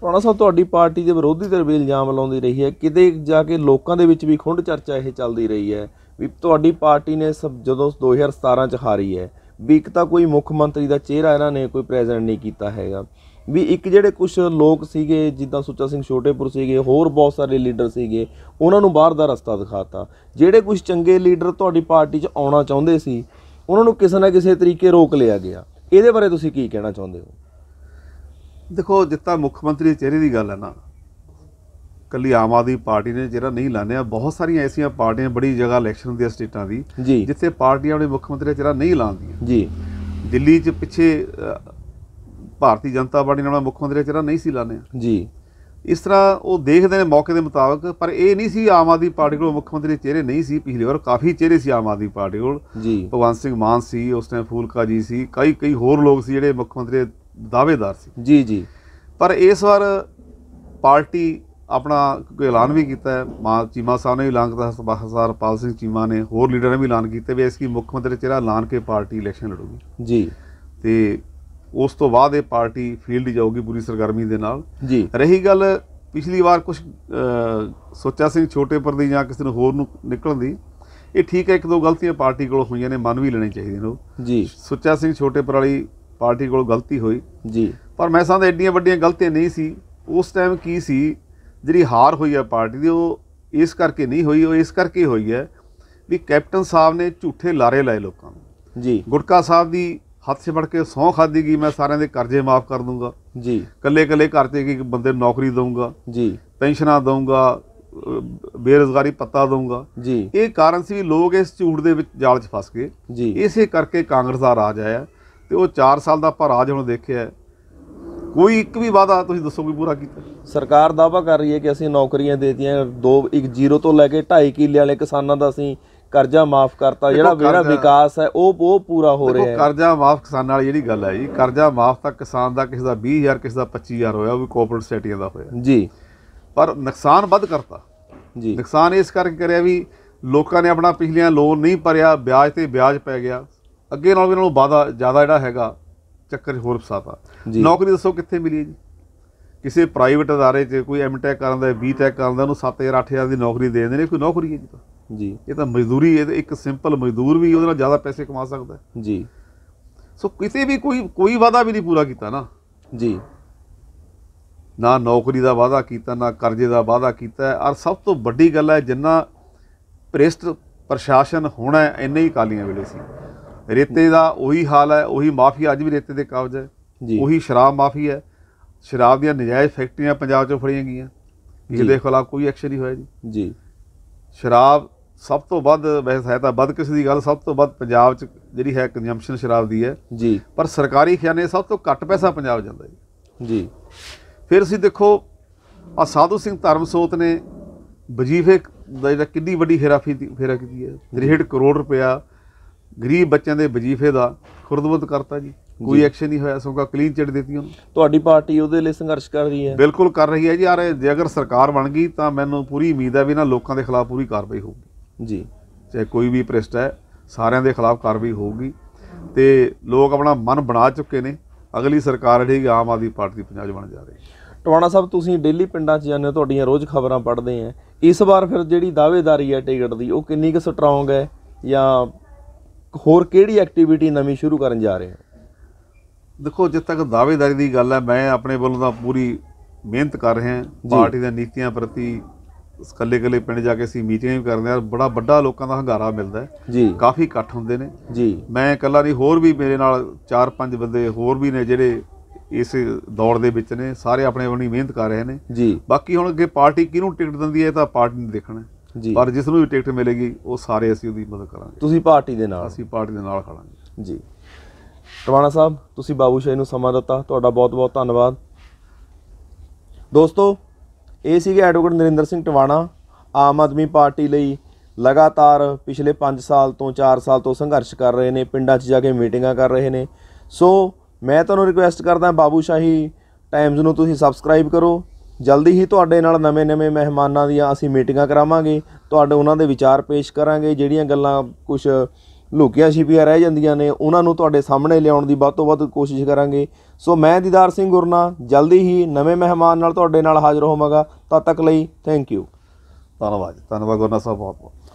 ਟੋਣਾ ਸਾਹਿਬ ਤੁਹਾਡੀ ਪਾਰਟੀ ਦੇ ਵਿਰੋਧੀ ਧਿਰ ਵੀ ਇਲਜ਼ਾਮ ਲਾਉਂਦੀ ਰਹੀ ਹੈ ਕਿਤੇ ਜਾ ਕੇ ਲੋਕਾਂ ਦੇ ਵਿੱਚ ਵੀ ਖੁੰਡ ਚਰਚਾ ਇਹ ਚੱਲਦੀ ਰਹੀ ਹੈ ਵੀ ਤੁਹਾਡੀ ਪਾਰਟੀ ਨੇ ਜਦੋਂ 2017 ਚ ਹਾਰੀ ਹੈ ਵੀ ਇੱਕ ਤਾਂ ਕੋਈ ਮੁੱਖ ਮੰਤਰੀ ਦਾ ਚਿਹਰਾ ਇਹਨਾਂ ਨੇ ਕੋਈ ਪ੍ਰੈਜ਼ੈਂਟ ਨਹੀਂ ਕੀਤਾ ਹੈਗਾ ਵੀ ਇੱਕ ਜਿਹੜੇ ਕੁਝ ਲੋਕ ਸੀਗੇ ਜਿੱਦਾਂ ਸੁੱਚਾ ਸਿੰਘ ਛੋਟੇਪੁਰ ਸੀਗੇ ਹੋਰ ਬਹੁਤ ਸਾਰੇ ਲੀਡਰ ਸੀਗੇ ਉਹਨਾਂ ਨੂੰ ਬਾਹਰ ਦਾ ਰਸਤਾ ਦਿਖਾਤਾ ਜਿਹੜੇ ਕੁਝ ਚੰਗੇ ਲੀਡਰ ਤੁਹਾਡੀ ਪਾਰਟੀ 'ਚ ਆਉਣਾ ਚਾਹੁੰਦੇ ਸੀ ਉਹਨਾਂ ਨੂੰ ਕਿਸੇ ਨਾ ਕਿਸੇ ਤਰੀਕੇ ਰੋਕ ਲਿਆ ਗਿਆ ਇਹਦੇ ਬਾਰੇ ਤੁਸੀਂ ਕੀ ਕਹਿਣਾ ਚਾਹੁੰਦੇ ਹੋ ਦੇਖੋ ਜਿੱਤਾ ਮੁੱਖ ਮੰਤਰੀ ਚਿਹਰੇ ਦੀ ਗੱਲ ਹੈ ਨਾ ਕੱਲੀ ਆਮ ਆਦਮੀ ਪਾਰਟੀ ਨੇ ਜਿਹੜਾ ਨਹੀਂ ਲਾਣਿਆ ਬਹੁਤ ਸਾਰੀਆਂ ਐਸੀਆਂ ਪਾਰਟੀਆਂ ਬੜੀ ਜਗ੍ਹਾ ਇਲੈਕਸ਼ਨ ਦੀਆਂ ਸਟੇਟਾਂ ਦੀ ਜਿੱਥੇ ਪਾਰਟੀਆਂ ਆਪਣੇ ਮੁੱਖ ਮੰਤਰੀ ਦਾ ਚਿਹਰਾ ਨਹੀਂ ਲਾਉਂਦੀਆਂ ਜੀ ਦਿੱਲੀ 'ਚ ਪਿੱਛੇ ਭਾਰਤੀ ਜਨਤਾ ਪਾਰਟੀ ਨਾਲ ਮੁੱਖ ਮੰਤਰੀ ਦਾ ਚਿਹਰਾ ਨਹੀਂ ਸੀ ਲਾਣਿਆ ਜੀ ਇਸ ਤਰ੍ਹਾਂ ਉਹ ਦੇਖਦੇ ਨੇ ਮੌਕੇ ਦੇ ਮੁਤਾਬਕ ਪਰ ਇਹ ਨਹੀਂ ਸੀ ਆਮ ਆਦਮੀ ਪਾਰਟੀ ਕੋਲ ਮੁੱਖ ਮੰਤਰੀ ਚਿਹਰੇ ਨਹੀਂ ਸੀ ਪਿਛਲੇ ਵਾਰ ਕਾਫੀ ਚਿਹਰੇ ਸੀ ਆਮ ਆਦਮੀ ਪਾਰਟੀ ਕੋਲ ਜੀ ਭਗਵੰਤ ਸਿੰਘ ਮਾਨ ਸੀ ਉਸ ਟਾਈਮ ਫੂਲਕਾ ਜੀ ਸੀ ਕਈ ਕਈ ਹੋਰ ਲੋਕ ਸੀ ਜਿਹੜੇ ਮੁੱਖ ਮੰਤਰੀ ਦਾਅਵੇਦਾਰ ਸੀ ਜੀ ਜੀ ਪਰ ਇਸ ਵਾਰ ਪਾਰਟੀ ਆਪਣਾ ਕੋਈ ਐਲਾਨ ਵੀ ਕੀਤਾ ਹੈ ਮਾ ਚੀਮਾ ਸਾਹਿਬ ਨੇ ਵੀ ਐਲਾਨ ਕੀਤਾ ਸਰਬਾਹਸਾਰ ਪਾਲ ਸਿੰਘ ਚੀਮਾ ਨੇ ਹੋਰ ਲੀਡਰ ਨੇ ਵੀ ਐਲਾਨ ਕੀਤੇ ਵੀ ਇਸ ਕੀ ਮੁੱਖ ਮੰਤਰੀ ਚਿਹਰਾ ਐਲਾਨ ਕੇ ਪਾਰਟੀ ਇਲੈਕਸ਼ਨ ਲੜੂਗੀ ਜੀ ਤੇ ਉਸ ਤੋਂ ਬਾਅਦ ਇਹ ਪਾਰਟੀ ਫੀਲਡ ਜਾਊਗੀ ਪੂਰੀ ਸਰਗਰਮੀ ਦੇ ਨਾਲ ਜੀ ਰਹੀ ਗੱਲ ਪਿਛਲੀ ਵਾਰ ਕੁਝ ਸੋਚਾ ਸਿੰਘ ਛੋਟੇਪੁਰ ਦੀ ਜਾਂ ਕਿਸੇ ਨੂੰ ਹੋਰ ਨੂੰ ਨਿਕਲਣ ਦੀ ਇਹ ਠੀਕ ਹੈ ਇੱਕ ਦੋ ਗਲਤੀਆਂ ਪਾਰਟੀ ਕੋਲ ਹੋਈਆਂ ਨੇ ਮੰਨ ਵੀ ਲੈਣੇ ਚਾਹੀਦੇ ਨੇ ਉਹ ਜੀ ਸੁੱਚਾ ਸਿੰਘ ਛੋਟੇਪੁਰ ਵਾਲੀ ਪਾਰਟੀ ਕੋਲ ਗਲਤੀ ਹੋਈ ਜੀ ਪਰ ਮੈਂ ਸਮਝਦਾ ਐਡੀਆਂ ਵੱਡੀਆਂ ਗਲਤੀਆਂ ਨਹੀਂ ਸੀ ਉਸ ਟਾਈਮ ਕੀ ਸੀ ਜਿਹੜੀ ਹਾਰ ਹੋਈ ਹੈ ਪਾਰਟੀ ਦੀ ਉਹ ਇਸ ਕਰਕੇ ਨਹੀਂ ਹੋਈ ਉਹ ਇਸ ਕਰਕੇ ਹੋਈ ਹੈ ਵੀ ਕੈਪਟਨ ਸਾਹਿਬ ਨੇ ਝੂਠੇ ਲਾਰੇ ਲਾਏ ਲੋਕਾਂ ਨੂੰ ਜੀ ਗੁਟਕਾ ਸਾਹਿਬ ਦੀ ਹੱਥ 'ਚ ਵੜ ਕੇ ਸੌਂ ਖਾਦੀ ਗਈ ਮੈਂ ਸਾਰਿਆਂ ਦੇ ਕਰਜ਼ੇ ਮਾਫ ਕਰ ਦੂੰਗਾ ਜੀ ਕੱਲੇ-ਕੱਲੇ ਘਰ ਤੇ ਇੱਕ ਬੰਦੇ ਨੂੰ ਨੌਕਰੀ ਦਊਂਗਾ ਜੀ ਪੈਨਸ਼ਨਾਂ ਦਊਂਗਾ ਬੇਰੋਜ਼ਗਾਰੀ ਪੱਤਾ ਦਊਂਗਾ ਜੀ ਇਹ ਕਾਰਨ ਸੀ ਲੋਕ ਇਸ ਝੂਠ ਦੇ ਵਿੱਚ ਜਾਲ 'ਚ ਫਸ ਗਏ ਜੀ ਇਸੇ ਕਰਕੇ ਕਾਂਗਰਸ ਦਾ ਰਾਜ ਆਇਆ ਤੇ ਉਹ 4 ਸਾਲ ਦਾ ਆਪਾਂ ਰਾਜ ਹੁਣ ਦੇਖਿਆ ਕੋਈ ਇੱਕ ਵੀ ਵਾਦਾ ਤੁਸੀਂ ਦੱਸੋ ਪੂਰਾ ਕੀਤਾ ਸਰਕਾਰ ਦਾਵਾ ਕਰ ਰਹੀ ਹੈ ਕਿ ਅਸੀਂ ਨੌਕਰੀਆਂ ਦੇਤੀਆਂ ਦੋ ਇੱਕ ਜ਼ੀਰੋ ਤੋਂ ਲੈ ਕੇ 2.5 ਕਿੱਲੇ ਵਾਲੇ ਕਿਸਾਨਾਂ ਦਾ ਅਸੀਂ ਕਰਜ਼ਾ ਮਾਫ ਕਰਤਾ ਜਿਹੜਾ ਵੇਰਾ ਵਿਕਾਸ ਹੈ ਉਹ ਉਹ ਪੂਰਾ ਹੋ ਰਿਹਾ ਹੈ ਕਰਜ਼ਾ ਮਾਫ ਕਿਸਾਨਾਂ ਵਾਲੀ ਜਿਹੜੀ ਗੱਲ ਹੈ ਜੀ ਕਰਜ਼ਾ ਮਾਫ ਤਾਂ ਕਿਸਾਨ ਦਾ ਕਿਸੇ ਦਾ 20000 ਕਿਸੇ ਦਾ 25000 ਹੋਇਆ ਉਹ ਵੀ ਕੋਆਪਰੇਟਿਵ ਸੈਟੀਆਂ ਦਾ ਹੋਇਆ ਜੀ ਪਰ ਨੁਕਸਾਨ ਵੱਧ ਕਰਤਾ ਜੀ ਨੁਕਸਾਨ ਇਸ ਕਰਕੇ ਕਰਿਆ ਵੀ ਲੋਕਾਂ ਨੇ ਆਪਣਾ ਪਿਛਲੀਆਂ ਲੋਨ ਨਹੀਂ ਭਰਿਆ ਵਿਆਜ ਤੇ ਵਿਆਜ ਪੈ ਗਿਆ ਅੱਗੇ ਨਾਲ ਵੀ ਨਾਲੋਂ ਵਾਦਾ ਜ਼ਿਆਦਾ ਜਿਹੜਾ ਹੈਗਾ ਚੱਕਰ ਹੋਰ ਫਸਾਤਾ ਨੌਕਰੀ ਦੱਸੋ ਕਿੱਥੇ ਮਿਲੀ ਜੀ ਕਿਸੇ ਪ੍ਰਾਈਵੇਟ ਅਦਾਰੇ 'ਚ ਕੋਈ ਐਮਟੈਕ ਕਰਨ ਦਾ ਬੀ ਟੈਕ ਕਰਨ ਦਾ ਉਹਨੂੰ 7000 8000 ਦੀ ਨੌਕਰੀ ਦੇ ਦਿੰਦੇ ਨੇ ਕੋਈ ਨੌਕਰੀ ਹੈ ਜੀ ਤਾਂ ਜੀ ਇਹ ਤਾਂ ਮਜ਼ਦੂਰੀ ਹੈ ਇੱਕ ਸਿੰਪਲ ਮਜ਼ਦੂਰ ਵੀ ਉਹਦੇ ਨਾਲ ਜ਼ਿਆਦਾ ਪੈਸੇ ਕਮਾ ਸਕਦਾ ਜੀ ਸੋ ਕਿਸੇ ਵੀ ਕੋਈ ਕੋਈ ਵਾਦਾ ਵੀ ਨਹੀਂ ਪੂਰਾ ਕੀਤਾ ਨਾ ਜੀ ਨਾ ਨੌਕਰੀ ਦਾ ਵਾਦਾ ਕੀਤਾ ਨਾ ਕਰਜ਼ੇ ਦਾ ਵਾਦਾ ਕੀਤਾ ਔਰ ਸਭ ਤੋਂ ਵੱਡੀ ਗੱਲ ਹੈ ਜਿੰਨਾ ਭ੍ਰਿਸ਼ਟ ਪ੍ਰਸ਼ਾਸਨ ਹੋਣਾ ਇੰਨੇ ਹੀ ਕਾਲੀਆਂ ਵੇਲੇ ਸੀ ਰੇਤੇ ਦਾ ਉਹੀ ਹਾਲ ਹੈ ਉਹੀ ਮਾਫੀਆ ਅੱਜ ਵੀ ਰੇਤੇ ਦੇ ਕਾਬਜ਼ ਹੈ ਉਹੀ ਸ਼ਰਾਬ ਮਾਫੀਆ ਹੈ ਸ਼ਰਾਬ ਦੀਆਂ ਨਜਾਇਜ਼ ਫੈਕਟਰੀਆਂ ਪੰਜਾਬ 'ਚੋਂ ਫੜੀਆਂ ਗਈਆਂ ਜਿਹਦੇ ਖਿਲਾਫ ਕੋਈ ਐਕਸ਼ਨ ਨਹੀਂ ਹੋਇਆ ਜੀ ਜੀ ਸ਼ਰਾਬ ਸਭ ਤੋਂ ਵੱਧ ਵੈਸੇ ਹੈ ਤਾਂ ਵੱਧ ਕਿਸੇ ਦੀ ਗੱਲ ਸਭ ਤੋਂ ਵੱਧ ਪੰਜਾਬ 'ਚ ਜਿਹੜੀ ਹੈ ਕੰਜਮਪਸ਼ਨ ਸ਼ਰਾਬ ਦੀ ਹੈ ਜੀ ਪਰ ਸਰਕਾਰੀ ਖਿਆਨੇ ਸਭ ਤੋਂ ਘੱਟ ਪੈਸਾ ਪੰਜਾਬ ਜਾਂਦਾ ਜੀ ਜੀ ਫਿਰ ਅਸੀਂ ਦੇਖੋ ਆ ਸਾਧੂ ਸਿੰਘ ਧਰਮਸੋਤ ਨੇ ਵਜੀਫੇ ਦਾ ਜਿਹੜਾ ਕਿੰਨੀ ਵੱਡੀ ਹੇਰਾਫੇਰੀ ਫੇਰਾ ਕੀਤੀ ਹੈ 63 ਕਰੋੜ ਰੁਪਇਆ ਗਰੀਬ ਬੱਚਿਆਂ ਦੇ ਵਜੀਫੇ ਦਾ ਖੁਰਦਬੁਦ ਕਰਤਾ ਜੀ ਕੋਈ ਐਕਸ਼ਨ ਨਹੀਂ ਹੋਇਆ ਸੋਗਾ ਕਲੀਨ ਚਿਟ ਦਿੱਤੀ ਉਹਨੂੰ ਤੁਹਾਡੀ ਪਾਰਟੀ ਉਹਦੇ ਲਈ ਸੰਘਰਸ਼ ਕਰ ਰਹੀ ਹੈ ਬਿਲਕੁਲ ਕਰ ਰਹੀ ਹੈ ਜੀ ਆਰੇ ਜੇ ਅਗਰ ਸਰਕਾਰ ਬਣ ਗਈ ਤਾਂ ਮੈਨੂੰ ਪੂਰੀ ਉਮੀਦ ਹੈ ਵੀ ਨਾ ਲੋਕਾਂ ਦੇ ਖਿਲਾਫ ਪੂਰੀ ਕਾਰਵਾਈ ਹੋਊਗੀ ਜੀ ਚਾਹੇ ਕੋਈ ਵੀ ਭ੍ਰਿਸ਼ਟ ਹੈ ਸਾਰਿਆਂ ਦੇ ਖਿਲਾਫ ਕਾਰਵਾਈ ਹੋਊਗੀ ਤੇ ਲੋਕ ਆਪਣਾ ਮਨ ਬਣਾ ਚੁੱਕੇ ਨੇ ਅਗਲੀ ਸਰਕਾਰ ਜਿਹੜੀ ਆਮ ਆਦਮੀ ਪਾਰਟੀ ਪੰਜਾਬ ਬਣ ਜਾ ਰਹੀ ਟਵਾਣਾ ਸਾਹਿਬ ਤੁਸੀਂ ਡੇਲੀ ਪਿੰਡਾਂ 'ਚ ਜਾਂਦੇ ਹੋ ਤੁਹਾਡੀਆਂ ਰੋਜ਼ ਖਬਰਾਂ ਪੜ੍ਹਦੇ ਆ ਇਸ ਵਾਰ ਫਿਰ ਜਿਹੜੀ ਦਾਅਵੇਦਾਰੀ ਹੈ ਟਿਕਟ ਦੀ ਉਹ ਕਿੰਨੀ ਕੁ ਸਟਰੋਂਗ ਹੈ ਜਾਂ ਹੋਰ ਕਿਹੜੀ ਐਕਟੀਵਿਟੀ ਨਵੀਂ ਸ਼ੁਰੂ ਕਰਨ ਜਾ ਰਹੇ ਹੋ ਦੇਖੋ ਜਿੱਥੇ ਤੱਕ ਦਾਅਵੇਦਾਰੀ ਦੀ ਗੱਲ ਹੈ ਮੈਂ ਆਪਣੇ ਵੱਲੋਂ ਤਾਂ ਪੂਰੀ ਮਿਹਨਤ ਕਰ ਰਿਹਾ ਪਾਰਟੀ ਦੀਆਂ ਨੀਤੀਆਂ ਪ੍ਰਤੀ ਕੱਲੇ ਕੱਲੇ ਪਿੰਡ ਜਾ ਕੇ ਅਸੀਂ ਮੀਟਿੰਗਾਂ ਵੀ ਕਰਦੇ ਆ ਬੜਾ ਵੱਡਾ ਲੋਕਾਂ ਦਾ ਹੰਗਾਰਾ ਮਿਲਦਾ ਹੈ ਜੀ ਕਾਫੀ ਇਕੱਠ ਹੁੰਦੇ ਨੇ ਜੀ ਮੈਂ ਇਕੱਲਾ ਨਹੀਂ ਹੋਰ ਵੀ ਮੇਰੇ ਨਾਲ 4-5 ਬੰਦੇ ਹੋਰ ਵੀ ਨੇ ਜਿਹੜੇ ਇਸ ਦੌੜ ਦੇ ਵਿੱਚ ਨੇ ਸਾਰੇ ਆਪਣੇ ਆਪਣੀ ਮਿਹਨਤ ਕਰ ਰਹੇ ਨੇ ਜੀ ਬਾਕੀ ਹੁਣ ਅੱਗੇ ਪਾਰਟੀ ਕਿਹਨੂੰ ਟਿਕਟ ਦਿੰਦੀ ਹੈ ਤਾਂ ਪਾਰਟੀ ਨੇ ਦੇਖਣਾ ਪਰ ਜਿਸ ਨੂੰ ਵੀ ਟਿਕਟ ਮਿਲੇਗੀ ਉਹ ਸਾਰੇ ਅਸੀਂ ਉਹਦੀ ਮਦਦ ਕਰਾਂਗੇ ਤੁਸੀਂ ਪਾਰਟੀ ਦੇ ਨਾਲ ਅਸੀਂ ਪਾਰਟੀ ਦੇ ਨਾਲ ਖੜਾਂਗੇ ਜੀ ਟਵਾਣਾ ਸਾਹਿਬ ਤੁਸੀਂ ਬਾਬੂ ਸ਼ਾਹ ਨੂੰ ਸਮਾਂ ਦਿੱਤਾ ਤੁਹਾਡਾ ਬਹੁਤ-ਬਹੁਤ ਧੰਨਵਾਦ ਦੋਸਤੋ ਇਹ ਸੀਗੇ ਐਡਵੋਕੇਟ ਨਰਿੰਦਰ ਸਿੰਘ ਟਵਾਣਾ ਆਮ ਆਦਮੀ ਪਾਰਟੀ ਲਈ ਲਗਾਤਾਰ ਪਿਛਲੇ 5 ਸਾਲ ਤੋਂ 4 ਸਾਲ ਤੋਂ ਸੰਘਰਸ਼ ਕਰ ਰਹੇ ਨੇ ਪਿੰਡਾਂ 'ਚ ਜਾ ਕੇ ਮੀਟਿੰਗਾਂ ਕਰ ਰਹੇ ਨੇ ਸੋ ਮੈਂ ਤੁਹਾਨੂੰ ਰਿਕੁਐਸਟ ਕਰਦਾ ਬਾਬੂ ਸ਼ਾਹੀ ਟਾਈਮਜ਼ ਨੂੰ ਤੁਸੀਂ ਸਬਸਕ੍ਰਾਈਬ ਕਰੋ ਜਲਦੀ ਹੀ ਤੁਹਾਡੇ ਨਾਲ ਨਵੇਂ-ਨਵੇਂ ਮਹਿਮਾਨਾਂ ਦੀਆਂ ਅਸੀਂ ਮੀਟਿੰਗਾਂ ਕਰਾਵਾਂਗੇ ਤੁਹਾਡੇ ਉਹਨਾਂ ਦੇ ਵਿਚਾਰ ਪੇਸ਼ ਕਰਾਂਗੇ ਜਿਹੜੀਆਂ ਗੱਲਾਂ ਕੁਝ ਲੁਕੀਆਂ ਛਿਪੀਆਂ ਰਹਿ ਜਾਂਦੀਆਂ ਨੇ ਉਹਨਾਂ ਨੂੰ ਤੁਹਾਡੇ ਸਾਹਮਣੇ ਲਿਆਉਣ ਦੀ ਵੱਧ ਤੋਂ ਵੱਧ ਕੋਸ਼ਿਸ਼ ਕਰਾਂਗੇ ਸੋ ਮੈਂ ਦੀਦਾਰ ਸਿੰਘ ਗੁਰਨਾ ਜਲਦੀ ਹੀ ਨਵੇਂ ਮਹਿਮਾਨ ਨਾਲ ਤੁਹਾਡੇ ਨਾਲ ਹਾਜ਼ਰ ਹੋਵਾਂਗਾ ਤਦ ਤੱਕ ਲਈ ਥੈਂਕ ਯੂ ਧੰਨਵਾਦ ਧੰਨਵਾਦ ਗੁਰਨਾ ਸਾਹਿਬ ਬਹੁਤ ਬਹੁਤ